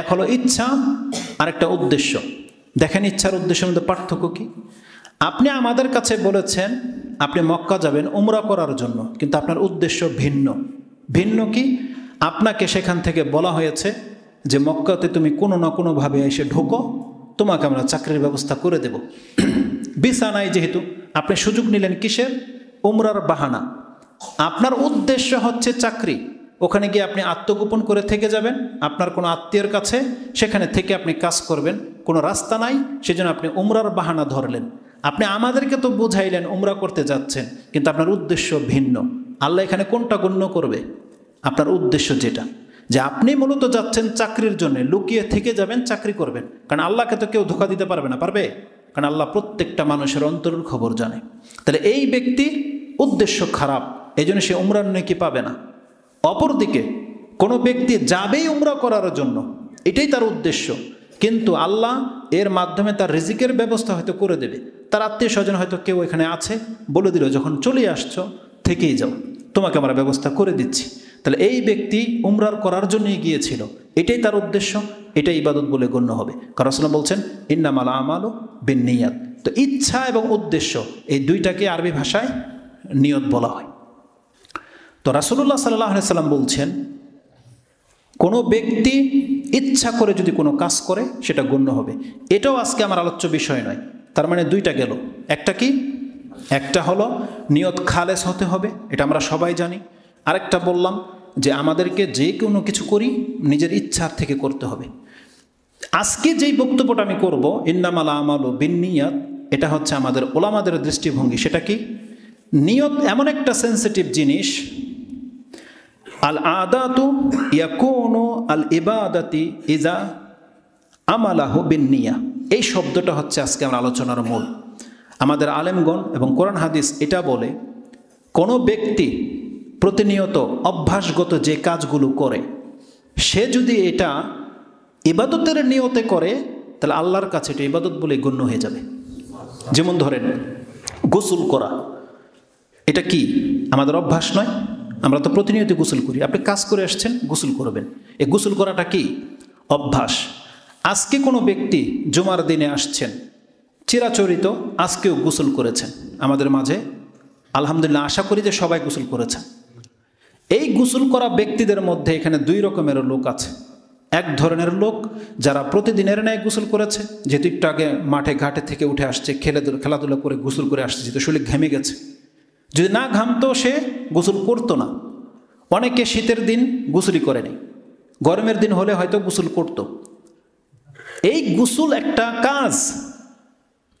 এক হলো ইচ্ছা আরেকটা উদ্দেশ্য দেখেন ইচ্ছার উদ্দেশ্যের মধ্যে পার্থক্য কী আপনি আমাদের কাছে বলেছেন আপনি মক্কা যাবেন উমরা করার জন্য কিন্তু আপনার উদ্দেশ্য ভিন্ন ভিন্ন কি আপনাকে সেখান থেকে বলা হয়েছে যে মক্কাতে তুমি কোনো না কোনোভাবে এসে ঢোকো তোমাকে আমরা চাকরির ব্যবস্থা করে দেব বিছানায় যেহেতু আপনি সুযোগ নিলেন কিসের উমরার বাহানা আপনার উদ্দেশ্য হচ্ছে চাকরি ওখানে গিয়ে আপনি আত্মগোপন করে থেকে যাবেন আপনার কোনো আত্মীয়ের কাছে সেখানে থেকে আপনি কাজ করবেন কোনো রাস্তা নাই সেজন্য আপনি উমরার বাহানা ধরলেন আপনি আমাদেরকে তো বুঝাইলেন উমরা করতে যাচ্ছেন কিন্তু আপনার উদ্দেশ্য ভিন্ন আল্লাহ এখানে কোনটা গণ্য করবে আপনার উদ্দেশ্য যেটা যে আপনি মূলত যাচ্ছেন চাকরির জন্য লুকিয়ে থেকে যাবেন চাকরি করবেন কারণ আল্লাহকে তো কেউ ধোকা দিতে পারবে না পারবে কারণ আল্লাহ প্রত্যেকটা মানুষের অন্তরের খবর জানে তাহলে এই ব্যক্তি উদ্দেশ্য খারাপ এই জন্য সে উমরার নাকি পাবে না অপরদিকে কোনো ব্যক্তি যাবেই উমরা করার জন্য এটাই তার উদ্দেশ্য কিন্তু আল্লাহ এর মাধ্যমে তার রিজিকের ব্যবস্থা হয়তো করে দেবে তার আত্মীয় স্বজন হয়তো কেউ এখানে আছে বলে দিল যখন চলে আসছো থেকেই যাও তোমাকে আমরা ব্যবস্থা করে দিচ্ছি তাহলে এই ব্যক্তি উমরার করার জন্যই গিয়েছিল এটাই তার উদ্দেশ্য এটাই ইবাদত বলে গণ্য হবে কারসলাম বলছেন আমাল আমালো বিন নিয়াত তো ইচ্ছা এবং উদ্দেশ্য এই দুইটাকে আরবি ভাষায় নিয়ত বলা হয় তো রাসুল্লাহ সাল্লাহ সাল্লাম বলছেন কোনো ব্যক্তি ইচ্ছা করে যদি কোনো কাজ করে সেটা গণ্য হবে এটাও আজকে আমার আলোচ্য বিষয় নয় তার মানে দুইটা গেল একটা কি একটা হলো নিয়ত খালেস হতে হবে এটা আমরা সবাই জানি আরেকটা বললাম যে আমাদেরকে যে কোনো কিছু করি নিজের ইচ্ছার থেকে করতে হবে আজকে যেই বক্তব্যটা আমি করব ইন্নামালা আমাল ও বিনিয়াত এটা হচ্ছে আমাদের ওলামাদের দৃষ্টিভঙ্গি সেটা কি নিয়ত এমন একটা সেন্সিটিভ জিনিস আল আদাতু ইয়াকোনো আল ইবাদাতি ইজা আমালাহ বিনিয়া এই শব্দটা হচ্ছে আজকে আমার আলোচনার মূল আমাদের আলেমগণ এবং কোরআন হাদিস এটা বলে কোনো ব্যক্তি প্রতিনিয়ত অভ্যাসগত যে কাজগুলো করে সে যদি এটা ইবাদতের নিয়তে করে তাহলে আল্লাহর কাছে এটা ইবাদত বলে গণ্য হয়ে যাবে যেমন ধরেন গোসল করা এটা কি আমাদের অভ্যাস নয় আমরা তো প্রতিনিয়ত গোসল করি আপনি কাজ করে আসছেন গোসল করবেন এই গোসল করাটা কি অভ্যাস আজকে কোনো ব্যক্তি জমার দিনে আসছেন চিরাচরিত আজকেও গোসল করেছেন আমাদের মাঝে আলহামদুলিল্লাহ আশা করি যে সবাই গোসল করেছেন এই গোসল করা ব্যক্তিদের মধ্যে এখানে দুই রকমের লোক আছে এক ধরনের লোক যারা প্রতিদিনের ন্যায় গোসল করেছে যেহেতু একটু আগে মাঠে ঘাটে থেকে উঠে আসছে খেলে খেলাধুলা করে গোসল করে আসছে যেহেতু শরীর ঘেমে গেছে যদি না ঘামতো সে গোসল করতো না অনেকে শীতের দিন গোসলি করেনি গরমের দিন হলে হয়তো গোসল করত এই গোসল একটা কাজ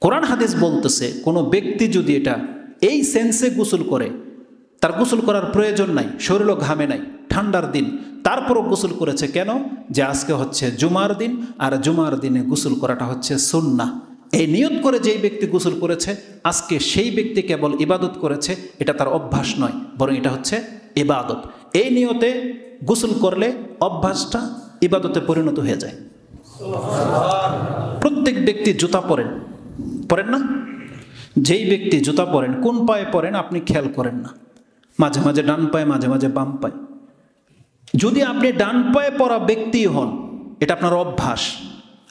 কোরআন হাদিস বলতেছে কোনো ব্যক্তি যদি এটা এই সেন্সে গোসল করে তার গোসল করার প্রয়োজন নাই শরীরও ঘামে নাই ঠান্ডার দিন তারপরও গোসল করেছে কেন যে আজকে হচ্ছে জুমার দিন আর জুমার দিনে গোসল করাটা হচ্ছে সুন্না এই নিয়ত করে যেই ব্যক্তি গোসল করেছে আজকে সেই ব্যক্তি কেবল ইবাদত করেছে এটা তার অভ্যাস নয় বরং এটা হচ্ছে ইবাদত এই নিয়তে গোসল করলে অভ্যাসটা ইবাদতে পরিণত হয়ে যায় প্রত্যেক ব্যক্তি জুতা পরেন পরেন না যেই ব্যক্তি জুতা পরেন কোন পায়ে পরেন আপনি খেয়াল করেন না মাঝে মাঝে ডান পায়ে মাঝে মাঝে বাম পায় যদি আপনি ডান পায়ে পড়া ব্যক্তি হন এটা আপনার অভ্যাস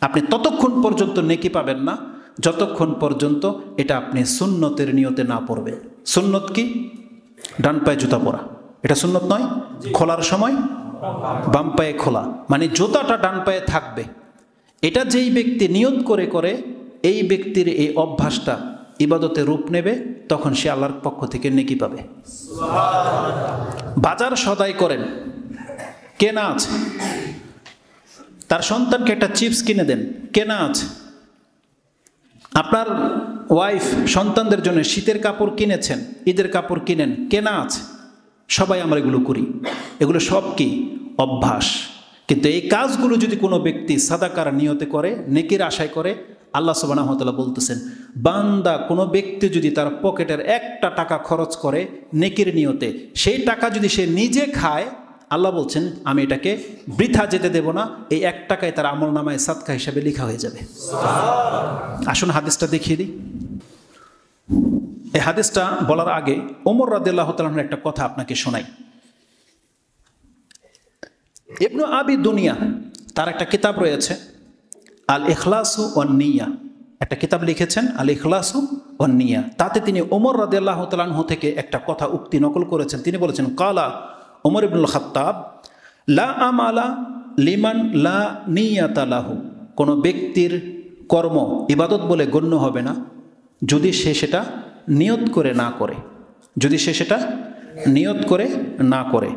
আপনি ততক্ষণ পর্যন্ত নেকি পাবেন না যতক্ষণ পর্যন্ত এটা আপনি সুন্নতের নিয়তে না পড়বে সুন্নত কি ডান পায়ে জুতা পরা এটা সুন্নত নয় খোলার সময় বাম পায়ে খোলা মানে জুতাটা ডান পায়ে থাকবে এটা যেই ব্যক্তি নিয়ত করে করে এই ব্যক্তির এই অভ্যাসটা ইবাদতে রূপ নেবে তখন সে আল্লাহর পক্ষ থেকে নেকি পাবে বাজার সদাই করেন কেনা আছে তার সন্তানকে একটা চিপস কিনে দেন কেনা আছে আপনার ওয়াইফ সন্তানদের জন্য শীতের কাপড় কিনেছেন ঈদের কাপড় কিনেন কেনা আছে সবাই আমরা এগুলো করি এগুলো সব কি অভ্যাস কিন্তু এই কাজগুলো যদি কোনো ব্যক্তি সাদাকার নিয়তে করে নেকির আশায় করে আল্লাহ সুবানাহতলা বলতেছেন বান্দা কোনো ব্যক্তি যদি তার পকেটের একটা টাকা খরচ করে নেকির নিয়তে সেই টাকা যদি সে নিজে খায় আল্লাহ বলছেন আমি এটাকে বৃথা যেতে দেব না এই এক টাকায় তার আমল নামায় সাতকা হিসাবে লেখা হয়ে যাবে আসুন হাদিসটা দেখিয়ে দিই এই হাদিসটা বলার আগে ওমর রাদিল্লাহ তালামের একটা কথা আপনাকে শোনাই ইবনু আবি দুনিয়া তার একটা কিতাব রয়েছে আল এখলাসু অন্নিয়া একটা কিতাব লিখেছেন আল ইখলাসু অন্নিয়া তাতে তিনি ওমর রাদিয়াল্লাহ তালাহ থেকে একটা কথা উক্তি নকল করেছেন তিনি বলেছেন কালা ওমর ইবনুল খাত্তাব লা আমালা লিমান লা নিয়াতালাহু কোনো ব্যক্তির কর্ম ইবাদত বলে গণ্য হবে না যদি সে সেটা নিয়ত করে না করে যদি সে সেটা নিয়ত করে না করে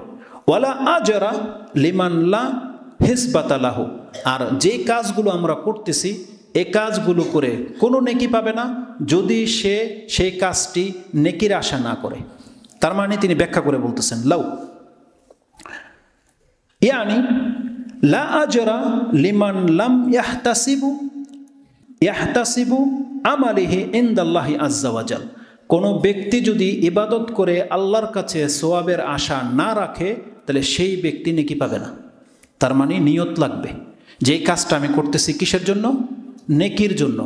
ওয়ালা আজরা লিমান লা হিসবাতালাহু আর যে কাজগুলো আমরা করতেছি এ কাজগুলো করে কোনো নেকি পাবে না যদি সে সেই কাজটি নেকির আশা না করে তার মানে তিনি ব্যাখ্যা করে বলতেছেন লাউ ইয়ানি লা আজরা লিমান লাম ইয়াহতাসিবু ইয়াহতাসিবু আমালিহি ইন্দাল্লাহি আজ্জাওয়াজাল কোনো ব্যক্তি যদি ইবাদত করে আল্লাহর কাছে সোয়াবের আশা না রাখে তাহলে সেই ব্যক্তি নেকি পাবে না তার মানে নিয়ত লাগবে যে কাজটা আমি করতেছি কিসের জন্য নেকির জন্য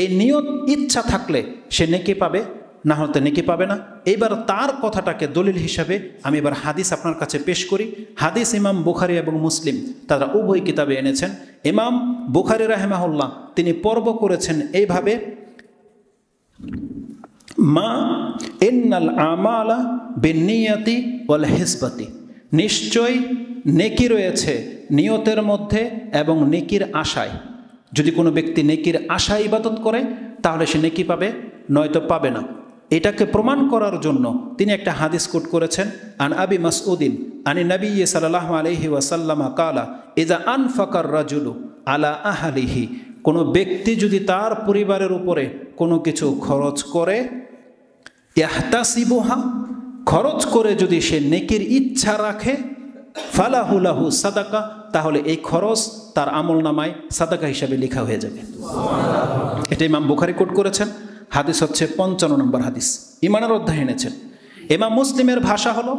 এই নিয়ত ইচ্ছা থাকলে সে নেকি পাবে না হতে নেকি পাবে না এইবার তার কথাটাকে দলিল হিসাবে আমি এবার হাদিস আপনার কাছে পেশ করি হাদিস ইমাম বুখারি এবং মুসলিম তারা উভয় কিতাবে এনেছেন ইমাম বুখারি রাহেমাহুল্লাহ তিনি পর্ব করেছেন এইভাবে মা ইন্নাল আমালা বেনিয়াতি ওয়াল হিসবাতি নিশ্চয় নেকি রয়েছে নিয়তের মধ্যে এবং নেকির আশায় যদি কোনো ব্যক্তি নেকির আশায় ইবাদত করে তাহলে সে নেকি পাবে নয়তো পাবে না এটাকে প্রমাণ করার জন্য তিনি একটা হাদিস কোট করেছেন আন আবি মাসউদ্দিন আনি নবী সাল্লাহ আলহি ওয়াসাল্লামা কালা এজা আন ফাকার রাজুলু আলা আহালিহি কোনো ব্যক্তি যদি তার পরিবারের উপরে কোনো কিছু খরচ করে ইয়াহতাসিবুহা খরচ করে যদি সে নেকির ইচ্ছা রাখে ফালাহুলাহু সাদাকা তাহলে এই খরচ তার আমল নামায় সাদাকা হিসাবে লেখা হয়ে যাবে এটা ইমাম বুখারি কোট করেছেন হাদিস হচ্ছে পঞ্চান্ন নম্বর হাদিস ইমানের অধ্যায় এনেছেন ইমাম মুসলিমের ভাষা হলো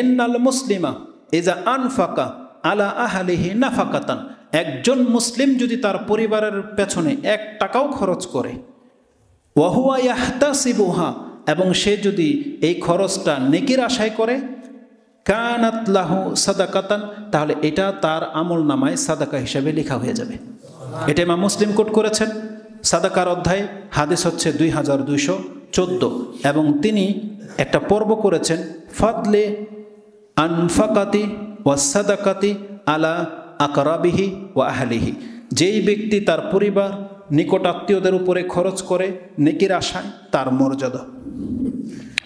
এন্নাল মুসলিমা এজা আনফাকা আলা আহালিহি নাফাকাতান একজন মুসলিম যদি তার পরিবারের পেছনে এক টাকাও খরচ করে ওয়াহুয়া ইয়াহতাসিবুহা এবং সে যদি এই খরচটা নেকির আশায় করে কানাত লাহু সাদাকাতান তাহলে এটা তার আমল নামায় সাদাকা হিসাবে লেখা হয়ে যাবে এটা মা মুসলিম কোট করেছেন সাদাকার অধ্যায় হাদিস হচ্ছে দুই হাজার দুইশো চোদ্দো এবং তিনি একটা পর্ব করেছেন ফাদলে আনফাকাতি ওয়া সাদাকাতি আলা আকরাবিহি ওয়া আহলিহি যেই ব্যক্তি তার পরিবার নিকট আত্মীয়দের উপরে খরচ করে নেকির আশায় তার মর্যাদা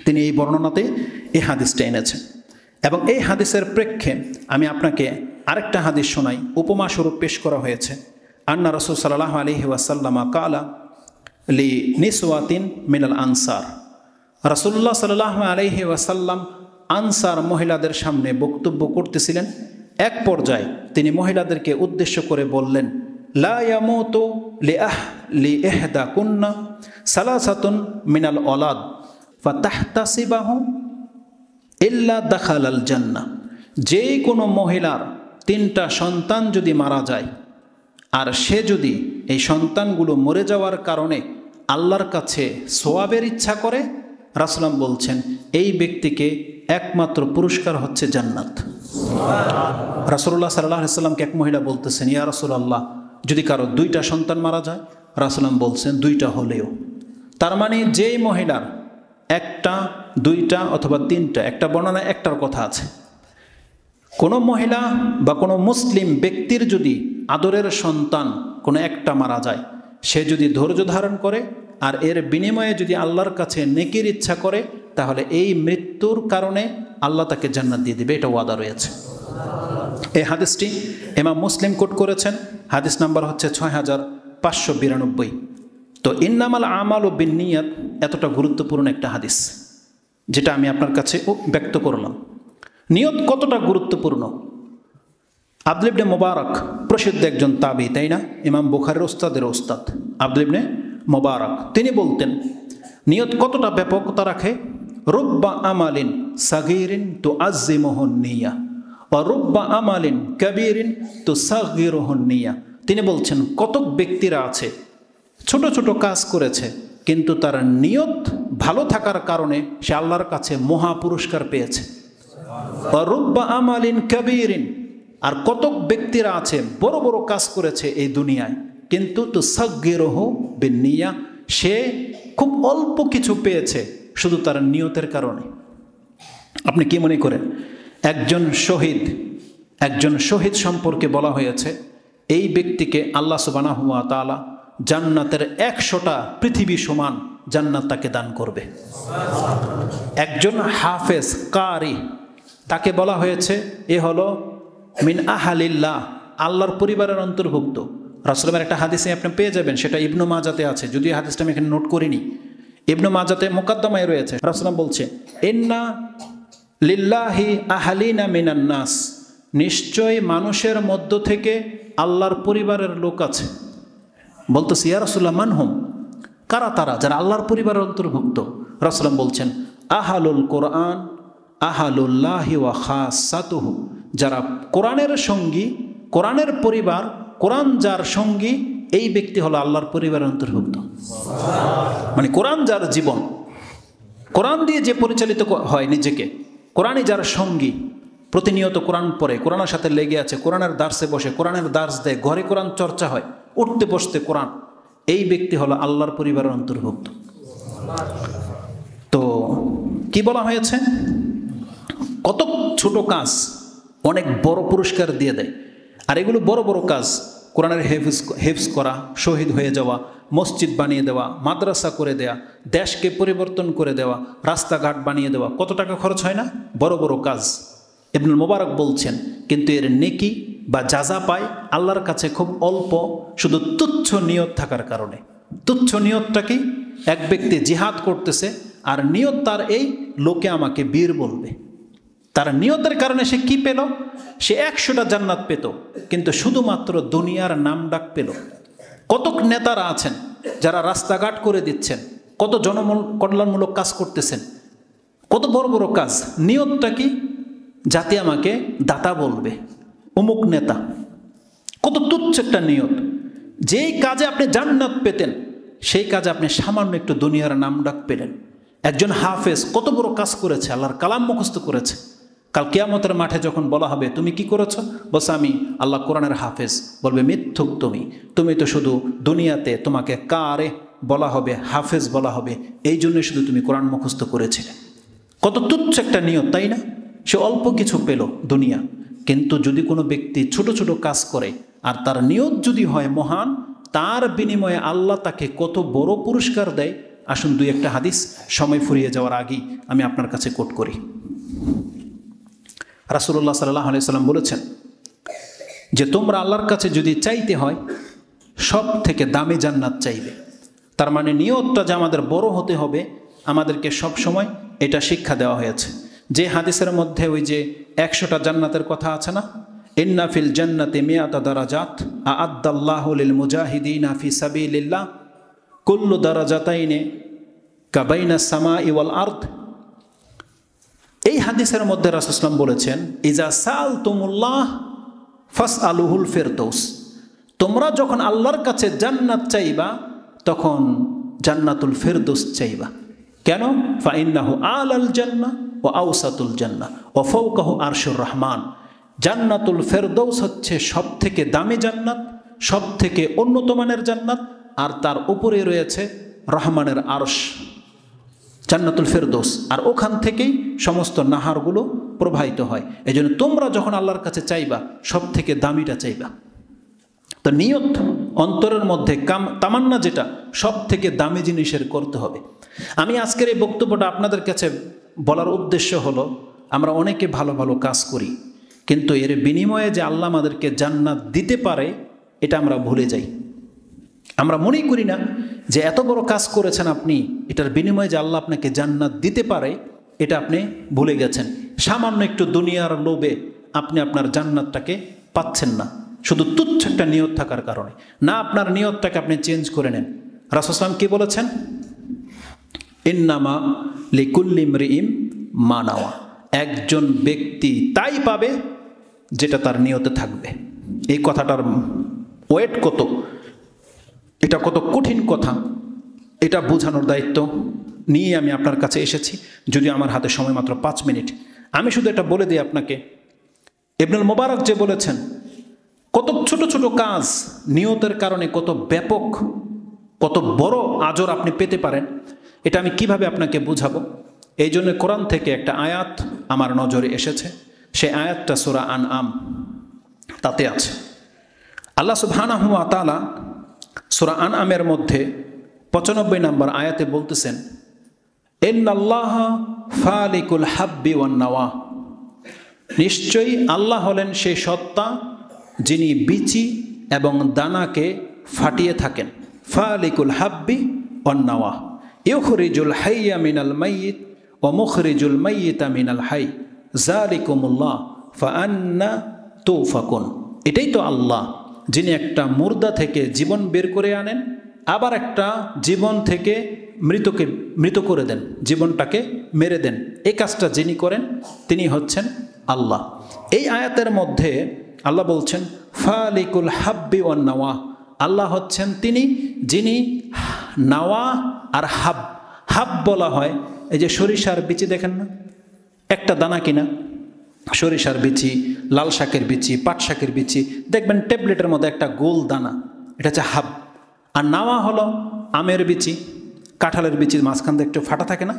তিনি এই বর্ণনাতে এই হাদিসটা এনেছেন এবং এই হাদিসের প্রেক্ষে আমি আপনাকে আরেকটা হাদিস শোনাই উপমা স্বরূপ পেশ করা হয়েছে আন্না রসুল সাল্লাহ আলহি ওয়াসাল্লামা কালা লি নিসওয়াতিন মিনাল আনসার রসুল্লাহ সাল্লাহ আলহি ওয়াসাল্লাম আনসার মহিলাদের সামনে বক্তব্য করতেছিলেন এক পর্যায়ে তিনি মহিলাদেরকে উদ্দেশ্য করে বললেন লায়ামতো লি আহ লি এহদা কুন্না সালাসাতুন মিনাল অলাদ ফাতাহতাসিবাহ ইল্লা দাখাল আল জান্না যে কোনো মহিলার তিনটা সন্তান যদি মারা যায় আর সে যদি এই সন্তানগুলো মরে যাওয়ার কারণে আল্লাহর কাছে সোয়াবের ইচ্ছা করে রাসলাম বলছেন এই ব্যক্তিকে একমাত্র পুরস্কার হচ্ছে জান্নাত রাসুল্লাহ সাল্লাহ সাল্লামকে এক মহিলা বলতেছেন ইয়া রাসুল আল্লাহ যদি কারো দুইটা সন্তান মারা যায় রাসলাম বলছেন দুইটা হলেও তার মানে যেই মহিলার একটা দুইটা অথবা তিনটা একটা বর্ণনা একটার কথা আছে কোনো মহিলা বা কোনো মুসলিম ব্যক্তির যদি আদরের সন্তান কোনো একটা মারা যায় সে যদি ধৈর্য ধারণ করে আর এর বিনিময়ে যদি আল্লাহর কাছে নেকির ইচ্ছা করে তাহলে এই মৃত্যুর কারণে আল্লাহ তাকে জান্নাত দিয়ে দেবে এটা ওয়াদা রয়েছে এই হাদিসটি এমা মুসলিম কোট করেছেন হাদিস নাম্বার হচ্ছে ছয় হাজার পাঁচশো বিরানব্বই তো ইন্নামাল আমাল ও বিনিয়াত এতটা গুরুত্বপূর্ণ একটা হাদিস যেটা আমি আপনার কাছে ব্যক্ত করলাম নিয়ত কতটা গুরুত্বপূর্ণ আবদুলিবনে মোবারক প্রসিদ্ধ একজন তাবি তাই না ইমাম বুখারের ওস্তাদের ওস্তাদ আবদুলিবনে মোবারক তিনি বলতেন নিয়ত কতটা ব্যাপকতা রাখে রুব্বা আমালিন সাগিরিন তো আজি নিয়া বা রুব্বা আমালিন কবিরিন তো নিয়া তিনি বলছেন কতক ব্যক্তিরা আছে ছোট ছোট কাজ করেছে কিন্তু তার নিয়ত ভালো থাকার কারণে সে আল্লাহর কাছে মহা পুরস্কার পেয়েছে রুব্বা আমালিন কাবিরিন আর কতক ব্যক্তিরা আছে বড় বড় কাজ করেছে এই দুনিয়ায় কিন্তু তো সজ্ঞেরহ বিনিয়া সে খুব অল্প কিছু পেয়েছে শুধু তার নিয়তের কারণে আপনি কি মনে করেন একজন শহীদ একজন শহীদ সম্পর্কে বলা হয়েছে এই ব্যক্তিকে আল্লাহ সুবানা হুয়া তালা জান্নাতের একশোটা পৃথিবী সমান জান্নাত তাকে দান করবে একজন হাফেজ কারি তাকে বলা হয়েছে এ হলো মিন আহালিল্লাহ আল্লাহর পরিবারের অন্তর্ভুক্ত রাসলামের একটা হাদিসে আপনি পেয়ে যাবেন সেটা ইবনু মাজাতে আছে যদিও হাদিসটা আমি এখানে নোট করিনি ইবনু মাজাতে মোকদ্দমায় রয়েছে রাসলাম বলছে এন্না লিল্লাহি আহালিনা মিনান্নাস নিশ্চয় মানুষের মধ্য থেকে আল্লাহর পরিবারের লোক আছে বলতো সিয়া রসুল্লাহ মানহুম কারা তারা যারা আল্লাহর পরিবারের অন্তর্ভুক্ত রসলাম বলছেন আহালুল কোরআন আহালুল্লাহ ওয়া যারা কোরআনের সঙ্গী কোরআনের পরিবার কোরআন যার সঙ্গী এই ব্যক্তি হলো আল্লাহর পরিবারের অন্তর্ভুক্ত মানে কোরআন যার জীবন কোরআন দিয়ে যে পরিচালিত হয় নিজেকে কোরআনই যার সঙ্গী প্রতিনিয়ত কোরআন পরে কোরআনের সাথে লেগে আছে কোরআনের দার্সে বসে কোরআনের দার্স দেয় ঘরে কোরআন চর্চা হয় উঠতে বসতে কোরআন এই ব্যক্তি হলো আল্লাহর পরিবারের অন্তর্ভুক্ত তো কি বলা হয়েছে কত ছোট কাজ অনেক বড় পুরস্কার দিয়ে দেয় আর এগুলো বড় বড় কাজ কোরআনের হেফজ হেফজ করা শহীদ হয়ে যাওয়া মসজিদ বানিয়ে দেওয়া মাদ্রাসা করে দেয়া দেশকে পরিবর্তন করে দেওয়া রাস্তাঘাট বানিয়ে দেওয়া কত টাকা খরচ হয় না বড় বড় কাজ ইবনুল মোবারক বলছেন কিন্তু এর নেকি বা যাজা পায় আল্লাহর কাছে খুব অল্প শুধু তুচ্ছ নিয়ত থাকার কারণে তুচ্ছ নিয়তটা কি এক ব্যক্তি জিহাদ করতেছে আর নিয়ত তার এই লোকে আমাকে বীর বলবে তার নিয়তের কারণে সে কি পেল সে একশোটা জান্নাত পেত কিন্তু শুধুমাত্র দুনিয়ার নাম ডাক পেল কতক নেতারা আছেন যারা রাস্তাঘাট করে দিচ্ছেন কত জনমূল কল্যাণমূলক কাজ করতেছেন কত বড় বড় কাজ নিয়তটা কি জাতি আমাকে দাতা বলবে অমুক নেতা কত তুচ্ছ একটা নিয়ত যেই কাজে আপনি জান্নাত পেতেন সেই কাজে আপনি সামান্য একটু দুনিয়ার নাম ডাক পেলেন একজন হাফেজ কত বড় কাজ করেছে আল্লাহর কালাম মুখস্থ করেছে কাল কেয়ামতের মাঠে যখন বলা হবে তুমি কি করেছ বস আমি আল্লাহ কোরআনের হাফেজ বলবে মিথ্যুক তুমি তুমি তো শুধু দুনিয়াতে তোমাকে কারে বলা হবে হাফেজ বলা হবে এই জন্যই শুধু তুমি কোরআন মুখস্থ করেছিলে কত তুচ্ছ একটা নিয়ত তাই না সে অল্প কিছু পেল দুনিয়া কিন্তু যদি কোনো ব্যক্তি ছোট ছোট কাজ করে আর তার নিয়ত যদি হয় মহান তার বিনিময়ে আল্লাহ তাকে কত বড় পুরস্কার দেয় আসুন দুই একটা হাদিস সময় ফুরিয়ে যাওয়ার আগেই আমি আপনার কাছে কোট করি রাসুল্লাহ সাল্লাহ আলাইসাল্লাম বলেছেন যে তোমরা আল্লাহর কাছে যদি চাইতে হয় সব থেকে দামি জান্নাত চাইবে তার মানে নিয়তটা যে আমাদের বড় হতে হবে আমাদেরকে সব সময় এটা শিক্ষা দেওয়া হয়েছে যে হাদিসের মধ্যে ওই যে একশোটা জান্নাতের কথা আছে না ইন্নাফিল জান্নাতে মেয়াতা দারাজাত আদাল্লাহুল মুজাহিদিন আফি সাবিল্লা কুল্লু দারাজাতাইনে কাবাইনা সামা ইওয়াল আর্থ এই হাদিসের মধ্যে রাসুসলাম বলেছেন ইজা সাল তুমুল্লাহ ফাস আলুহুল ফেরদৌস তোমরা যখন আল্লাহর কাছে জান্নাত চাইবা তখন জান্নাতুল ফেরদৌস চাইবা কেন ফাইন্নাহু আল আল জান্না ও আউসাতুল জান্না ওফৌকাহ আরশুর রহমান জান্নাতুল ফেরদৌস হচ্ছে সব থেকে দামি জান্নাত সব থেকে উন্নতমানের জান্নাত আর তার উপরে রয়েছে রহমানের আরশ জান্নাতুল ফেরদৌস আর ওখান থেকেই সমস্ত নাহারগুলো প্রবাহিত হয় এই তোমরা যখন আল্লাহর কাছে চাইবা সব থেকে দামিটা চাইবা তো নিয়ত অন্তরের মধ্যে কাম তামান্না যেটা সব থেকে দামি জিনিসের করতে হবে আমি আজকের এই বক্তব্যটা আপনাদের কাছে বলার উদ্দেশ্য হলো আমরা অনেকে ভালো ভালো কাজ করি কিন্তু এর বিনিময়ে যে আল্লাহ আমাদেরকে জান্নাত দিতে পারে এটা আমরা ভুলে যাই আমরা মনেই করি না যে এত বড় কাজ করেছেন আপনি এটার বিনিময়ে যে আল্লাহ আপনাকে জান্নাত দিতে পারে এটা আপনি ভুলে গেছেন সামান্য একটু দুনিয়ার লোভে আপনি আপনার জান্নাতটাকে পাচ্ছেন না শুধু তুচ্ছ একটা নিয়ত থাকার কারণে না আপনার নিয়তটাকে আপনি চেঞ্জ করে নেন রাসুসলাম কি বলেছেন ইন্নামা লিকুল্লিম রিম মানাওয়া একজন ব্যক্তি তাই পাবে যেটা তার নিয়তে থাকবে এই কথাটার ওয়েট কত এটা কত কঠিন কথা এটা বোঝানোর দায়িত্ব নিয়ে আমি আপনার কাছে এসেছি যদি আমার হাতে সময় মাত্র পাঁচ মিনিট আমি শুধু এটা বলে দিই আপনাকে ইবনুল মোবারক যে বলেছেন কত ছোট ছোট কাজ নিয়তের কারণে কত ব্যাপক কত বড় আজর আপনি পেতে পারেন এটা আমি কিভাবে আপনাকে বুঝাবো এই জন্য কোরআন থেকে একটা আয়াত আমার নজরে এসেছে সে আয়াতটা সোরা আন আম তাতে আছে আল্লাহ সুবাহ আতালা সোরা আন আমের মধ্যে পঁচানব্বই নম্বর আয়াতে বলতেছেন এন্নাল্লাহ ফালিকুল হাব্বি ওয়ান্নাওয়া নিশ্চয়ই আল্লাহ হলেন সেই সত্তা যিনি বিচি এবং দানাকে ফাটিয়ে থাকেন ফালিকুল হাব্বি ওয়ান্নাওয়া ইউখরিজুল হাইয়া মিনাল মাইয়িত ও মুখরিজুল মাইয়িতা মিনাল হাই জালিকুমুল্লাহ ফান্না তৌফাকুন এটাই তো আল্লাহ যিনি একটা মুর্দা থেকে জীবন বের করে আনেন আবার একটা জীবন থেকে মৃতকে মৃত করে দেন জীবনটাকে মেরে দেন এই কাজটা যিনি করেন তিনি হচ্ছেন আল্লাহ এই আয়াতের মধ্যে আল্লাহ বলছেন ফালিকুল হাব্বি ওয়ান্নাওয়া আল্লাহ হচ্ছেন তিনি যিনি নাওয়া আর হাব হাব বলা হয় এই যে সরিষার বিচি দেখেন না একটা দানা কিনা সরিষার বিচি লাল শাকের বিচি পাট শাকের বিচি দেখবেন ট্যাবলেটের মধ্যে একটা গোল দানা এটা হচ্ছে হাব আর নাওয়া হলো আমের বিচি কাঁঠালের বিচি মাঝখান থেকে একটু ফাটা থাকে না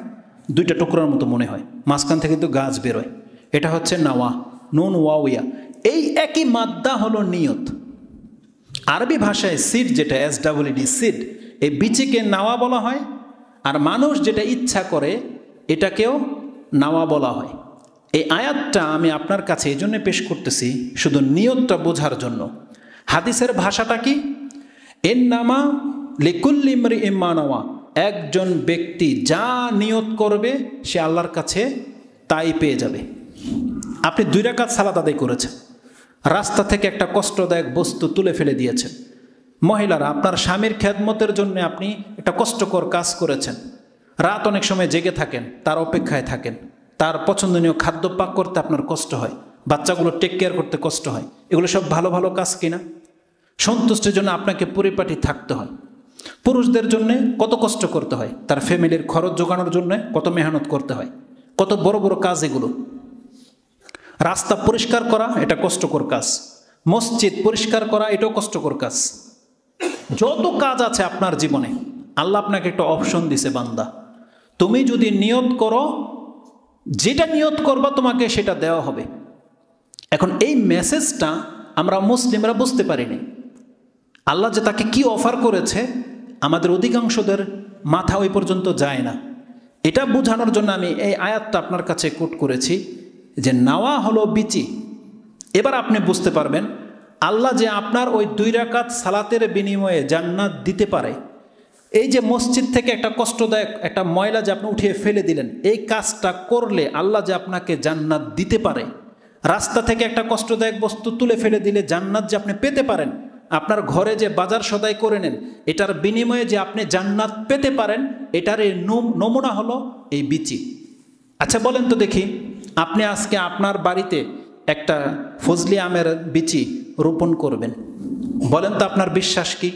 দুইটা টুকরার মতো মনে হয় মাঝখান থেকে কিন্তু গাছ বেরোয় এটা হচ্ছে নাওয়া নুন ওয়াউয়া এই একই মাদ্দা হলো নিয়ত আরবি ভাষায় সিড যেটা এস ডি সিড এই বিচিকে নাওয়া বলা হয় আর মানুষ যেটা ইচ্ছা করে এটাকেও নাওয়া বলা হয় এই আয়াতটা আমি আপনার কাছে এই জন্যে পেশ করতেছি শুধু নিয়তটা বোঝার জন্য হাদিসের ভাষাটা কি এর নামা লিকুল্লিমরি ইম্মানওয়া একজন ব্যক্তি যা নিয়ত করবে সে আল্লাহর কাছে তাই পেয়ে যাবে আপনি দুই রাকাত সালাদ আদায় করেছেন রাস্তা থেকে একটা কষ্টদায়ক বস্তু তুলে ফেলে দিয়েছেন মহিলারা আপনার স্বামীর খেদমতের জন্য আপনি একটা কষ্টকর কাজ করেছেন রাত অনেক সময় জেগে থাকেন তার অপেক্ষায় থাকেন তার পছন্দনীয় খাদ্য পাক করতে আপনার কষ্ট হয় বাচ্চাগুলো টেক কেয়ার করতে কষ্ট হয় এগুলো সব ভালো ভালো কাজ কিনা সন্তুষ্টের জন্য আপনাকে পরিপাটি থাকতে হয় পুরুষদের জন্য কত কষ্ট করতে হয় তার ফ্যামিলির খরচ জোগানোর জন্য কত মেহনত করতে হয় কত বড় বড় কাজ এগুলো রাস্তা পরিষ্কার করা এটা কষ্টকর কাজ মসজিদ পরিষ্কার করা এটাও কষ্টকর কাজ যত কাজ আছে আপনার জীবনে আল্লাহ আপনাকে একটা অপশন দিছে বান্দা তুমি যদি নিয়ত করো যেটা নিয়ত করবা তোমাকে সেটা দেওয়া হবে এখন এই মেসেজটা আমরা মুসলিমরা বুঝতে পারিনি আল্লাহ যে তাকে কি অফার করেছে আমাদের অধিকাংশদের মাথা ওই পর্যন্ত যায় না এটা বোঝানোর জন্য আমি এই আয়াতটা আপনার কাছে কোট করেছি যে নাওয়া হলো বিচি এবার আপনি বুঝতে পারবেন আল্লাহ যে আপনার ওই দুই রাকাত সালাতের বিনিময়ে জান্নাত দিতে পারে এই যে মসজিদ থেকে একটা কষ্টদায়ক একটা ময়লা যে আপনি উঠিয়ে ফেলে দিলেন এই কাজটা করলে আল্লাহ যে আপনাকে জান্নাত দিতে পারে রাস্তা থেকে একটা কষ্টদায়ক বস্তু তুলে ফেলে দিলে জান্নাত যে আপনি পেতে পারেন আপনার ঘরে যে বাজার সদাই করে নেন এটার বিনিময়ে যে আপনি জান্নাত পেতে পারেন এটার এই নমুনা হলো এই বিচি আচ্ছা বলেন তো দেখি আপনি আজকে আপনার বাড়িতে একটা ফজলি আমের বিচি রোপণ করবেন বলেন তো আপনার বিশ্বাস কি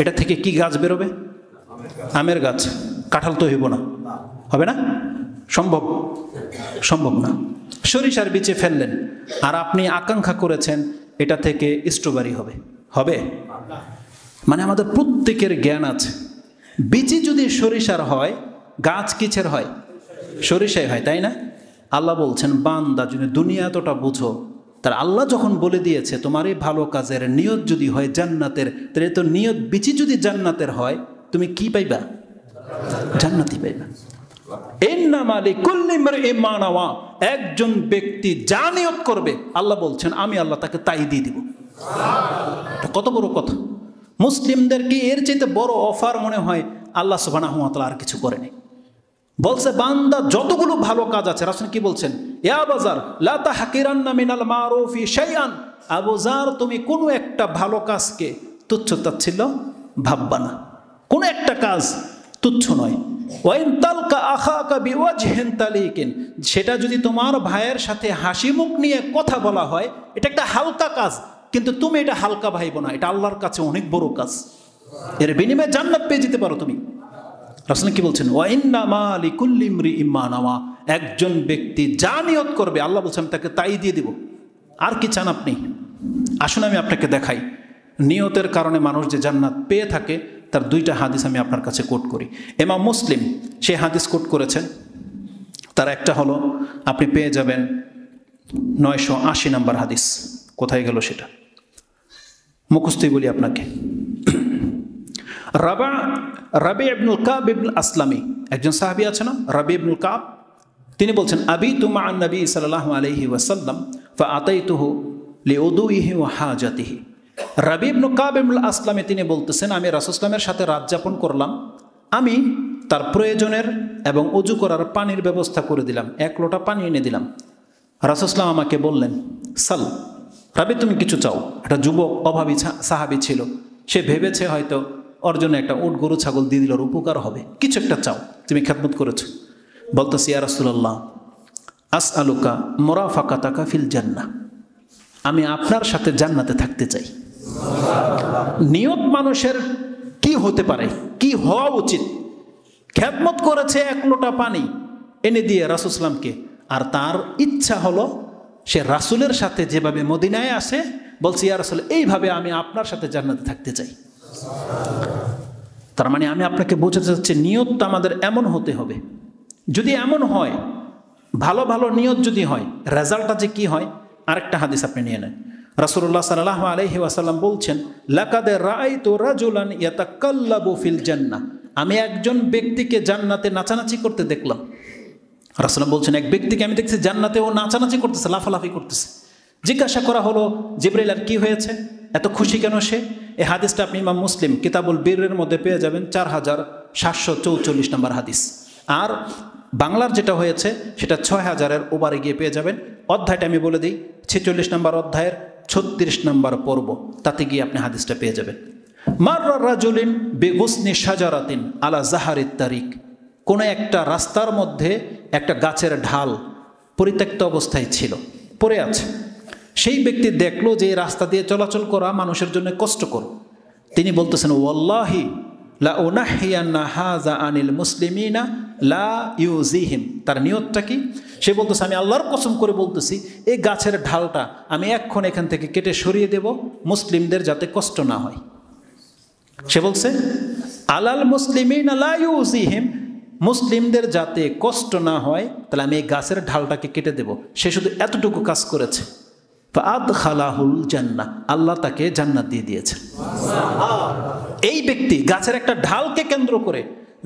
এটা থেকে কি গাছ বেরোবে আমের গাছ কাঁঠাল তো হইব না হবে না সম্ভব সম্ভব না সরিষার বিচে ফেললেন আর আপনি আকাঙ্ক্ষা করেছেন এটা থেকে স্ট্রবেরি হবে হবে মানে আমাদের প্রত্যেকের জ্ঞান আছে বিচি যদি সরিষার হয় গাছ কিছের হয় সরিষাই হয় তাই না আল্লাহ বলছেন বান্দা যদি দুনিয়া এতটা বুঝো তার আল্লাহ যখন বলে দিয়েছে তোমার এই ভালো কাজের নিয়ত যদি হয় জান্নাতের তাহলে তো নিয়ত বিচি যদি জান্নাতের হয় তুমি কি পাইবা জান্নাতি পাইবা একজন ব্যক্তি যা নিয়োগ করবে আল্লাহ বলছেন আমি আল্লাহ তাকে তাই দিয়ে দিব কত বড় কথা মুসলিমদেরকে এর চাইতে বড় অফার মনে হয় আল্লাহ সুবাহ আর কিছু করেনি বলছে বান্দা যতগুলো ভালো কাজ আছে রাসুল কি বলছেন লাতা মারুফি তুমি কোনো একটা ভালো কাজকে তুচ্ছ তাচ্ছিল ভাববা না কোনো একটা কাজ তুচ্ছ নয় তালকা সেটা যদি তোমার ভাইয়ের সাথে হাসি মুখ নিয়ে কথা বলা হয় এটা একটা হালকা কাজ কিন্তু তুমি এটা হালকা ভাইব না এটা আল্লাহর কাছে অনেক বড় কাজ এর বিনিময়ে জান্নাত পেয়ে যেতে পারো তুমি রাসলাম কি বলছেন ওয়াইন্নামালিকুল্লিমরি একজন ব্যক্তি যা নিয়ত করবে আল্লাহ বলছেন আমি তাকে তাই দিয়ে দিব আর কি চান আপনি আসুন আমি আপনাকে দেখাই নিয়তের কারণে মানুষ যে জান্নাত পেয়ে থাকে তার দুইটা হাদিস আমি আপনার কাছে কোট করি এমা মুসলিম সে হাদিস কোট করেছেন তার একটা হলো আপনি পেয়ে যাবেন নয়শো আশি নাম্বার হাদিস কোথায় গেল সেটা মুখস্থই বলি আপনাকে রাবা রাবে আবনুল কাব ইবনুল আসলামী একজন সাহাবি আছে না রাবে আবনুল কাব তিনি বলছেন আবি তুমা আন নবী সাল্লাহ আলহি ওয়াসাল্লাম ফা আতাই তুহু লে উদু ইহি ও হাজাতিহি রাবি ইবনু কাব ইবনুল আসলামে তিনি বলতেছেন আমি রাসুসলামের সাথে রাত যাপন করলাম আমি তার প্রয়োজনের এবং উজু করার পানির ব্যবস্থা করে দিলাম এক লোটা পানি এনে দিলাম রাসুসলাম আমাকে বললেন সাল রাবি তুমি কিছু চাও একটা যুবক অভাবী সাহাবি ছিল সে ভেবেছে হয়তো অর্জনে একটা ওট গরু ছাগল দিয়ে দিল উপকার হবে কিছু একটা চাও তুমি খ্যাতমত করেছো বলতো সিয়া রাসুল্লাহ আস আলুকা ফাঁকা তাকা ফিল জান্না আমি আপনার সাথে জান্নাতে থাকতে চাই নিয়ত মানুষের কি হতে পারে কি হওয়া উচিত খ্যাতমত করেছে এক লোটা পানি এনে দিয়ে রাসুসলামকে আর তার ইচ্ছা হলো সে রাসুলের সাথে যেভাবে মদিনায় আসে বলছি ইয়া রাসুল এইভাবে আমি আপনার সাথে জান্নাতে থাকতে চাই তার মানে আমি আপনাকে বোঝাতে চাচ্ছি নিয়ত তো আমাদের এমন হতে হবে যদি এমন হয় ভালো ভালো নিয়ত যদি হয় রেজাল্টটা যে কী হয় আরেকটা হাদিস আপনি নিয়ে নেন রাসুল্লাহ সাল্লাহ আলহি আসাল্লাম বলছেন লাকাদে রাই তো রাজুলান ইয়াতাকাল্লাবু ফিল জান্না আমি একজন ব্যক্তিকে জান্নাতে নাচানাচি করতে দেখলাম রাসুল্লাহ বলছেন এক ব্যক্তিকে আমি দেখছি জান্নাতে ও নাচানাচি করতেছে লাফালাফি করতেছে জিজ্ঞাসা করা হলো জিব্রাইল আর কী হয়েছে এত খুশি কেন সে এ হাদিসটা আপনি ইমাম মুসলিম কিতাবুল বীরের মধ্যে পেয়ে যাবেন চার হাজার সাতশো চৌচল্লিশ নম্বর হাদিস আর বাংলার যেটা হয়েছে সেটা ছয় হাজারের ওবারে গিয়ে পেয়ে যাবেন অধ্যায়টা আমি বলে দিই ছেচল্লিশ নম্বর অধ্যায়ের ছত্রিশ নম্বর পর্ব তাতে গিয়ে আপনি হাদিসটা পেয়ে যাবেন মার্রাজুলিন রাজুলিন বেগুসনি সাজারাতিন আলা জাহার তারিক কোনো একটা রাস্তার মধ্যে একটা গাছের ঢাল পরিত্যক্ত অবস্থায় ছিল পড়ে আছে সেই ব্যক্তি দেখলো যে রাস্তা দিয়ে চলাচল করা মানুষের জন্য কষ্টকর তিনি বলতেছেন ওয়াল্লাহি আনিল মুসলিমিনা লা ইউজিহিম তার নিয়তটা কি সে বলতেছে আমি আল্লাহর কসম করে বলতেছি এই গাছের ঢালটা আমি এক্ষণ এখান থেকে কেটে সরিয়ে দেব মুসলিমদের যাতে কষ্ট না হয় সে বলছে আলাল মুসলিমিনা ইউজিহিম মুসলিমদের যাতে কষ্ট না হয় তাহলে আমি এই গাছের ঢালটাকে কেটে দেব সে শুধু এতটুকু কাজ করেছে আদ জান্না আল্লাহ তাকে জান্নাত দিয়ে দিয়েছেন এই ব্যক্তি গাছের একটা ঢালকে কেন্দ্র করে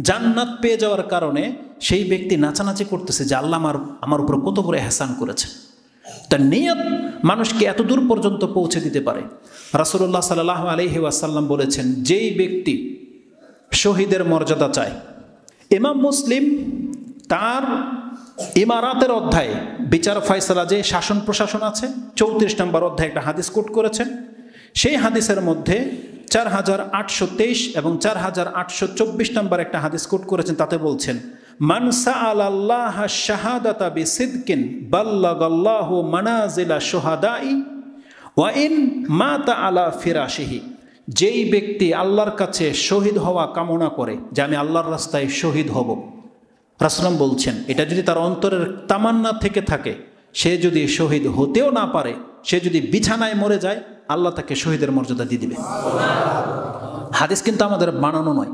জান্নাত পেয়ে যাওয়ার কারণে সেই ব্যক্তি নাচানাচি করতেছে যে আল্লাহ আমার আমার উপর কত করে হেসান করেছে তার নিয়ত মানুষকে এত দূর পর্যন্ত পৌঁছে দিতে পারে রাসুল্লাহ সাল আলহি ওয়াসাল্লাম বলেছেন যেই ব্যক্তি শহীদের মর্যাদা চায় ইমাম মুসলিম তার ইমারাতের অধ্যায় বিচার ফয়সলা যে শাসন প্রশাসন আছে চৌত্রিশ নম্বর অধ্যায় একটা হাদিস কোট করেছেন সেই হাদিসের মধ্যে চার হাজার আটশো তেইশ এবং চার হাজার আটশো চব্বিশ নম্বর একটা হাদিস কোট করেছেন তাতে বলছেন মানসা আল্লাহ শাহাদাতা বি সিদ্কিন বাল্লাহ মানাজিলা সোহাদাই ওয়াইন মা তা আলা ফিরাশিহি যেই ব্যক্তি আল্লাহর কাছে শহীদ হওয়া কামনা করে যে আমি আল্লাহর রাস্তায় শহীদ হব রাসলাম বলছেন এটা যদি তার অন্তরের তামান্না থেকে থাকে সে যদি শহীদ হতেও না পারে সে যদি বিছানায় মরে যায় আল্লাহ তাকে শহীদের মর্যাদা দিয়ে দিবে হাদিস কিন্তু আমাদের বানানো নয়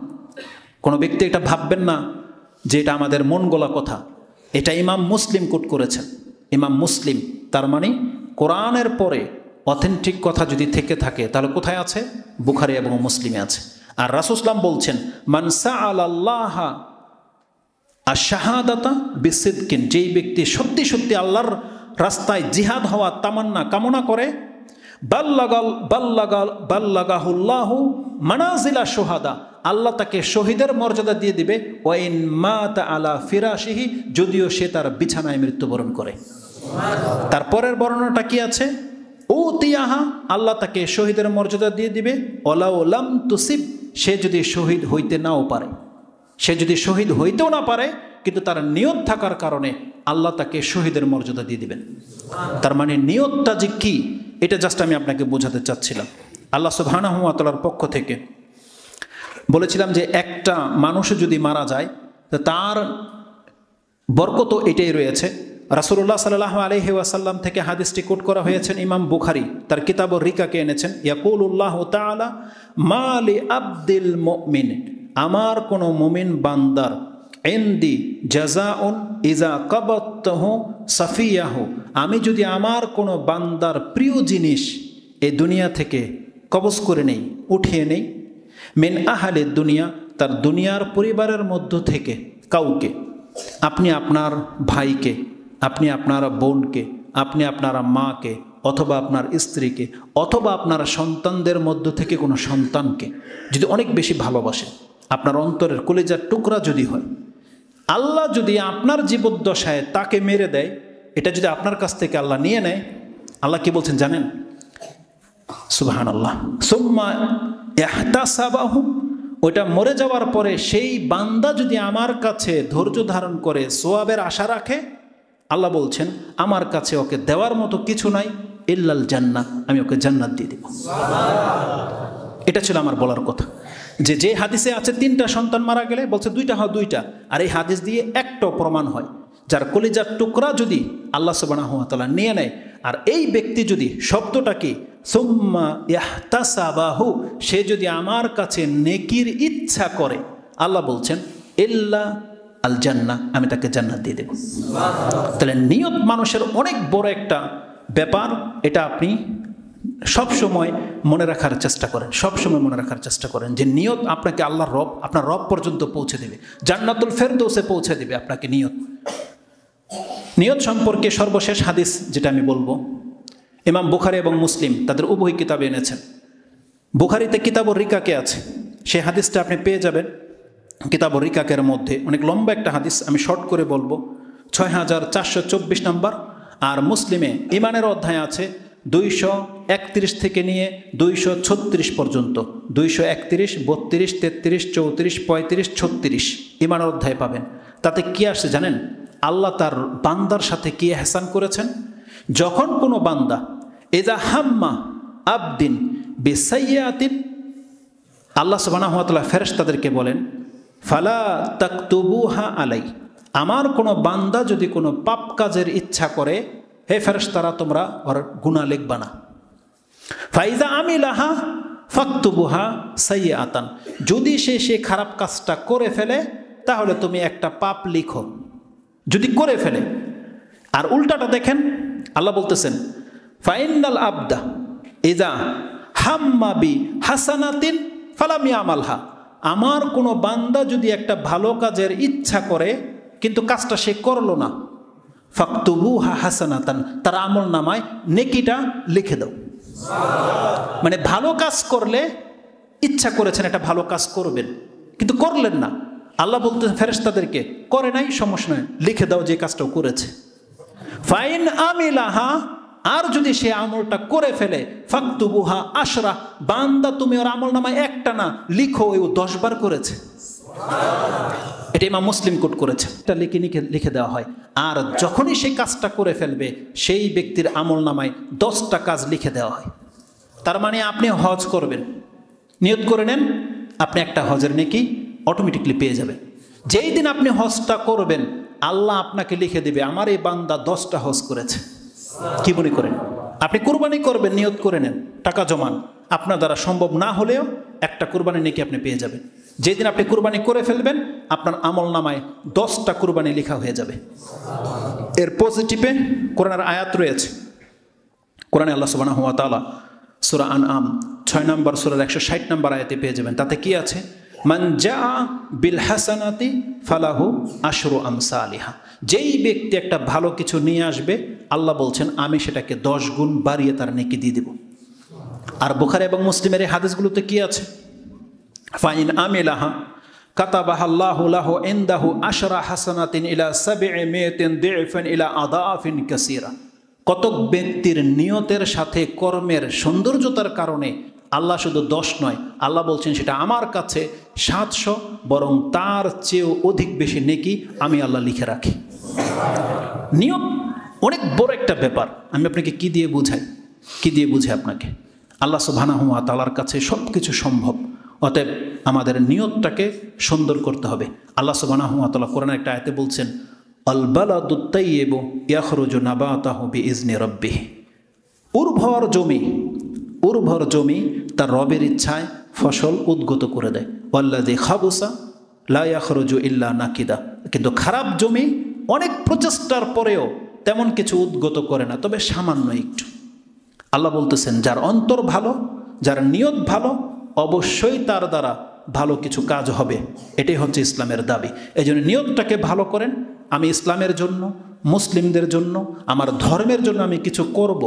কোনো ব্যক্তি এটা ভাববেন না যে এটা আমাদের মন গোলা কথা এটা ইমাম মুসলিম কোট করেছেন ইমাম মুসলিম তার মানে কোরআনের পরে অথেন্টিক কথা যদি থেকে থাকে তাহলে কোথায় আছে বুখারি এবং মুসলিমে আছে আর রাসুসলাম বলছেন মানসা আল্লাহ আর শাহাদাতা বেসেদকেন যেই ব্যক্তি সত্যি সত্যি আল্লাহর রাস্তায় জিহাদ হওয়া তামান্না কামনা করে বাল্লাগাল বাল্লাগাল বাল্লাগাহুল্লাহ মানাজিলা সোহাদা আল্লাহ তাকে শহীদের মর্যাদা দিয়ে দিবে ওয়াইন মা তা আলা ফিরাশিহি যদিও সে তার বিছানায় মৃত্যুবরণ করে তারপরের বর্ণনাটা কি আছে ও তিয়াহা আল্লাহ তাকে শহীদের মর্যাদা দিয়ে দিবে ওলা লাম তুসিব সে যদি শহীদ হইতে নাও পারে সে যদি শহীদ হইতেও না পারে কিন্তু তার নিয়ত থাকার কারণে আল্লাহ তাকে শহীদের মর্যাদা দিয়ে দিবেন তার মানে নিয়তটা যে কী এটা জাস্ট আমি আপনাকে বোঝাতে চাচ্ছিলাম আল্লাহ সুবাহানহমাতালার পক্ষ থেকে বলেছিলাম যে একটা মানুষ যদি মারা যায় তার বরকত এটাই রয়েছে রাসুল্লাহ সাল্লাহ আলহি ওয়াসাল্লাম থেকে হাদিসটি কোট করা হয়েছেন ইমাম বুখারি তার কিতাব রিকাকে এনেছেন ইয়াকুল উল্লাহ তালা মালি আব্দুল মিন আমার কোনো মোমিন বান্দার এন্দি জাজাউন ইজা কবত্তহ সাফিয়াহ আমি যদি আমার কোনো বান্দার প্রিয় জিনিস এ দুনিয়া থেকে কবজ করে নেই উঠিয়ে নেই মেন আহালে দুনিয়া তার দুনিয়ার পরিবারের মধ্য থেকে কাউকে আপনি আপনার ভাইকে আপনি আপনার বোনকে আপনি আপনার মাকে অথবা আপনার স্ত্রীকে অথবা আপনার সন্তানদের মধ্য থেকে কোনো সন্তানকে যদি অনেক বেশি ভালোবাসেন আপনার অন্তরের কলেজার টুকরা যদি হয় আল্লাহ যদি আপনার জীবদ্দশায় তাকে মেরে দেয় এটা যদি আপনার কাছ থেকে আল্লাহ নিয়ে নেয় আল্লাহ কি বলছেন জানেন সুবাহান আল্লাহ সোম্মা এহতাসাবাহু ওইটা মরে যাওয়ার পরে সেই বান্দা যদি আমার কাছে ধৈর্য ধারণ করে সোয়াবের আশা রাখে আল্লাহ বলছেন আমার কাছে ওকে দেওয়ার মতো কিছু নাই ইল্লাল জান্নাত আমি ওকে জান্নাত দিয়ে দেব এটা ছিল আমার বলার কথা যে যে হাদিসে আছে তিনটা সন্তান মারা গেলে বলছে দুইটা হয় দুইটা আর এই হাদিস দিয়ে একটাও প্রমাণ হয় যার কলিজার টুকরা যদি আল্লাহ তালা নিয়ে নেয় আর এই ব্যক্তি যদি শব্দটাকে সোম্মা ইয়াহতাসাবাহু সে যদি আমার কাছে নেকির ইচ্ছা করে আল্লাহ বলছেন এল্লা আল জান্না আমি তাকে জান্নাত দিয়ে দেব তাহলে নিয়ত মানুষের অনেক বড় একটা ব্যাপার এটা আপনি সব সময় মনে রাখার চেষ্টা করেন সব সময় মনে রাখার চেষ্টা করেন যে নিয়ত আপনাকে আল্লাহর রব আপনার রব পর্যন্ত পৌঁছে দেবে জান্নাতুল ফেরদৌসে পৌঁছে দেবে আপনাকে নিয়ত নিয়ত সম্পর্কে সর্বশেষ হাদিস যেটা আমি বলবো ইমাম বুখারি এবং মুসলিম তাদের উভয় কিতাবে এনেছেন বুখারিতে কিতাব রিকাকে আছে সেই হাদিসটা আপনি পেয়ে যাবেন কিতাব রিকাকের মধ্যে অনেক লম্বা একটা হাদিস আমি শর্ট করে বলবো ছয় হাজার চারশো চব্বিশ নম্বর আর মুসলিমে ইমানের অধ্যায় আছে দুইশো একত্রিশ থেকে নিয়ে দুইশো ছত্রিশ পর্যন্ত দুইশো একত্রিশ বত্রিশ তেত্রিশ চৌত্রিশ পঁয়ত্রিশ ছত্রিশ ইমান অধ্যায় পাবেন তাতে কি আসছে জানেন আল্লাহ তার বান্দার সাথে কি হেসান করেছেন যখন কোনো বান্দা এজা হাম্মা আবদিন বেসাইয়াতিন আল্লাহ সুবানাহতলা ফেরেস তাদেরকে বলেন ফালা হা আলাই আমার কোনো বান্দা যদি কোনো পাপ কাজের ইচ্ছা করে হে ফেরস তারা তোমরা ওর গুণা লিখবা না ফাইজা আমিলাহা ফাক্তুবুহা সাইয়ে আতান যদি সে সে খারাপ কাজটা করে ফেলে তাহলে তুমি একটা পাপ লিখো যদি করে ফেলে আর উল্টাটা দেখেন আল্লাহ বলতেছেন ফাইনাল আবদা এজা হাম্মাবি হাসানাতিন ফালামি আমালহা আমার কোনো বান্দা যদি একটা ভালো কাজের ইচ্ছা করে কিন্তু কাজটা সে করলো না ফাক্তুবু হা হাসানাতান তার আমল নামায় নেকিটা লিখে দাও মানে ভালো কাজ করলে ইচ্ছা করেছেন একটা ভালো কাজ করবেন কিন্তু করলেন না আল্লাহ বলতে ফেরেস তাদেরকে করে নাই সমস্যা নয় লিখে দাও যে কাজটাও করেছে ফাইন আমিলাহা আর যদি সে আমলটা করে ফেলে ফাক্তুবুহা আশরা বান্দা তুমি ওর আমল নামায় একটা না লিখো ও দশবার করেছে এটা ইমাম মুসলিম কোট করেছে এটা লিখে লিখে দেওয়া হয় আর যখনই সেই কাজটা করে ফেলবে সেই ব্যক্তির আমল নামায় দশটা কাজ লিখে দেওয়া হয় তার মানে আপনি হজ করবেন নিয়ত করে নেন আপনি একটা হজের নেকি অটোমেটিকলি পেয়ে যাবেন যেই দিন আপনি হজটা করবেন আল্লাহ আপনাকে লিখে দেবে আমার এই বান্দা দশটা হজ করেছে কি মনে করেন আপনি কোরবানি করবেন নিয়ত করে নেন টাকা জমান আপনার দ্বারা সম্ভব না হলেও একটা কোরবানি নেকি আপনি পেয়ে যাবেন যেদিন আপনি কুরবানি করে ফেলবেন আপনার আমল নামায় দশটা কুরবানি লেখা হয়ে যাবে এর পজিটিভে কোরআনের আয়াত রয়েছে কোরআনে আল্লাহ সুবাহ তালা সুরা আন আম ছয় নম্বর সুরার একশো ষাট নম্বর আয়াতে পেয়ে যাবেন তাতে কি আছে মানজা বিল হাসানাতি ফালাহু আশরু আমসা আলিহা যেই ব্যক্তি একটা ভালো কিছু নিয়ে আসবে আল্লাহ বলছেন আমি সেটাকে দশ গুণ বাড়িয়ে তার নেকি দিয়ে দেব আর বোখারে এবং মুসলিমের এই হাদিসগুলোতে কি আছে ফাইন আমিলাহা কাতাবাহ আল্লাহ লাহ এন্দাহু আশরা হাসানাতিন ইলা সাবে মেয়েতেন দেফেন ইলা আদাফিন কাসিরা কতক ব্যক্তির নিয়তের সাথে কর্মের সৌন্দর্যতার কারণে আল্লাহ শুধু দশ নয় আল্লাহ বলছেন সেটা আমার কাছে সাতশো বরং তার চেয়েও অধিক বেশি নেকি আমি আল্লাহ লিখে রাখি নিয়ত অনেক বড় একটা ব্যাপার আমি আপনাকে কি দিয়ে বুঝাই কি দিয়ে বুঝাই আপনাকে আল্লাহ সুবাহ তালার কাছে সব কিছু সম্ভব অতএব আমাদের নিয়তটাকে সুন্দর করতে হবে আল্লাহ সুবানাহতাল্লাহ কোরআন একটা আয়তে বলছেন অলবালাদুত্তাই এবং ইয়াখরুজ নাবাতাহ বি ইজনে রব্বি উর্ভর জমি উর্ভর জমি তার রবের ইচ্ছায় ফসল উদ্গত করে দেয় অল্লাদি খাবুসা লাইয়াখরজু ইল্লা নাকিদা কিন্তু খারাপ জমি অনেক প্রচেষ্টার পরেও তেমন কিছু উদ্গত করে না তবে সামান্য একটু আল্লাহ বলতেছেন যার অন্তর ভালো যার নিয়ত ভালো অবশ্যই তার দ্বারা ভালো কিছু কাজ হবে এটাই হচ্ছে ইসলামের দাবি এই জন্য নিয়োগটাকে ভালো করেন আমি ইসলামের জন্য মুসলিমদের জন্য আমার ধর্মের জন্য আমি কিছু করব।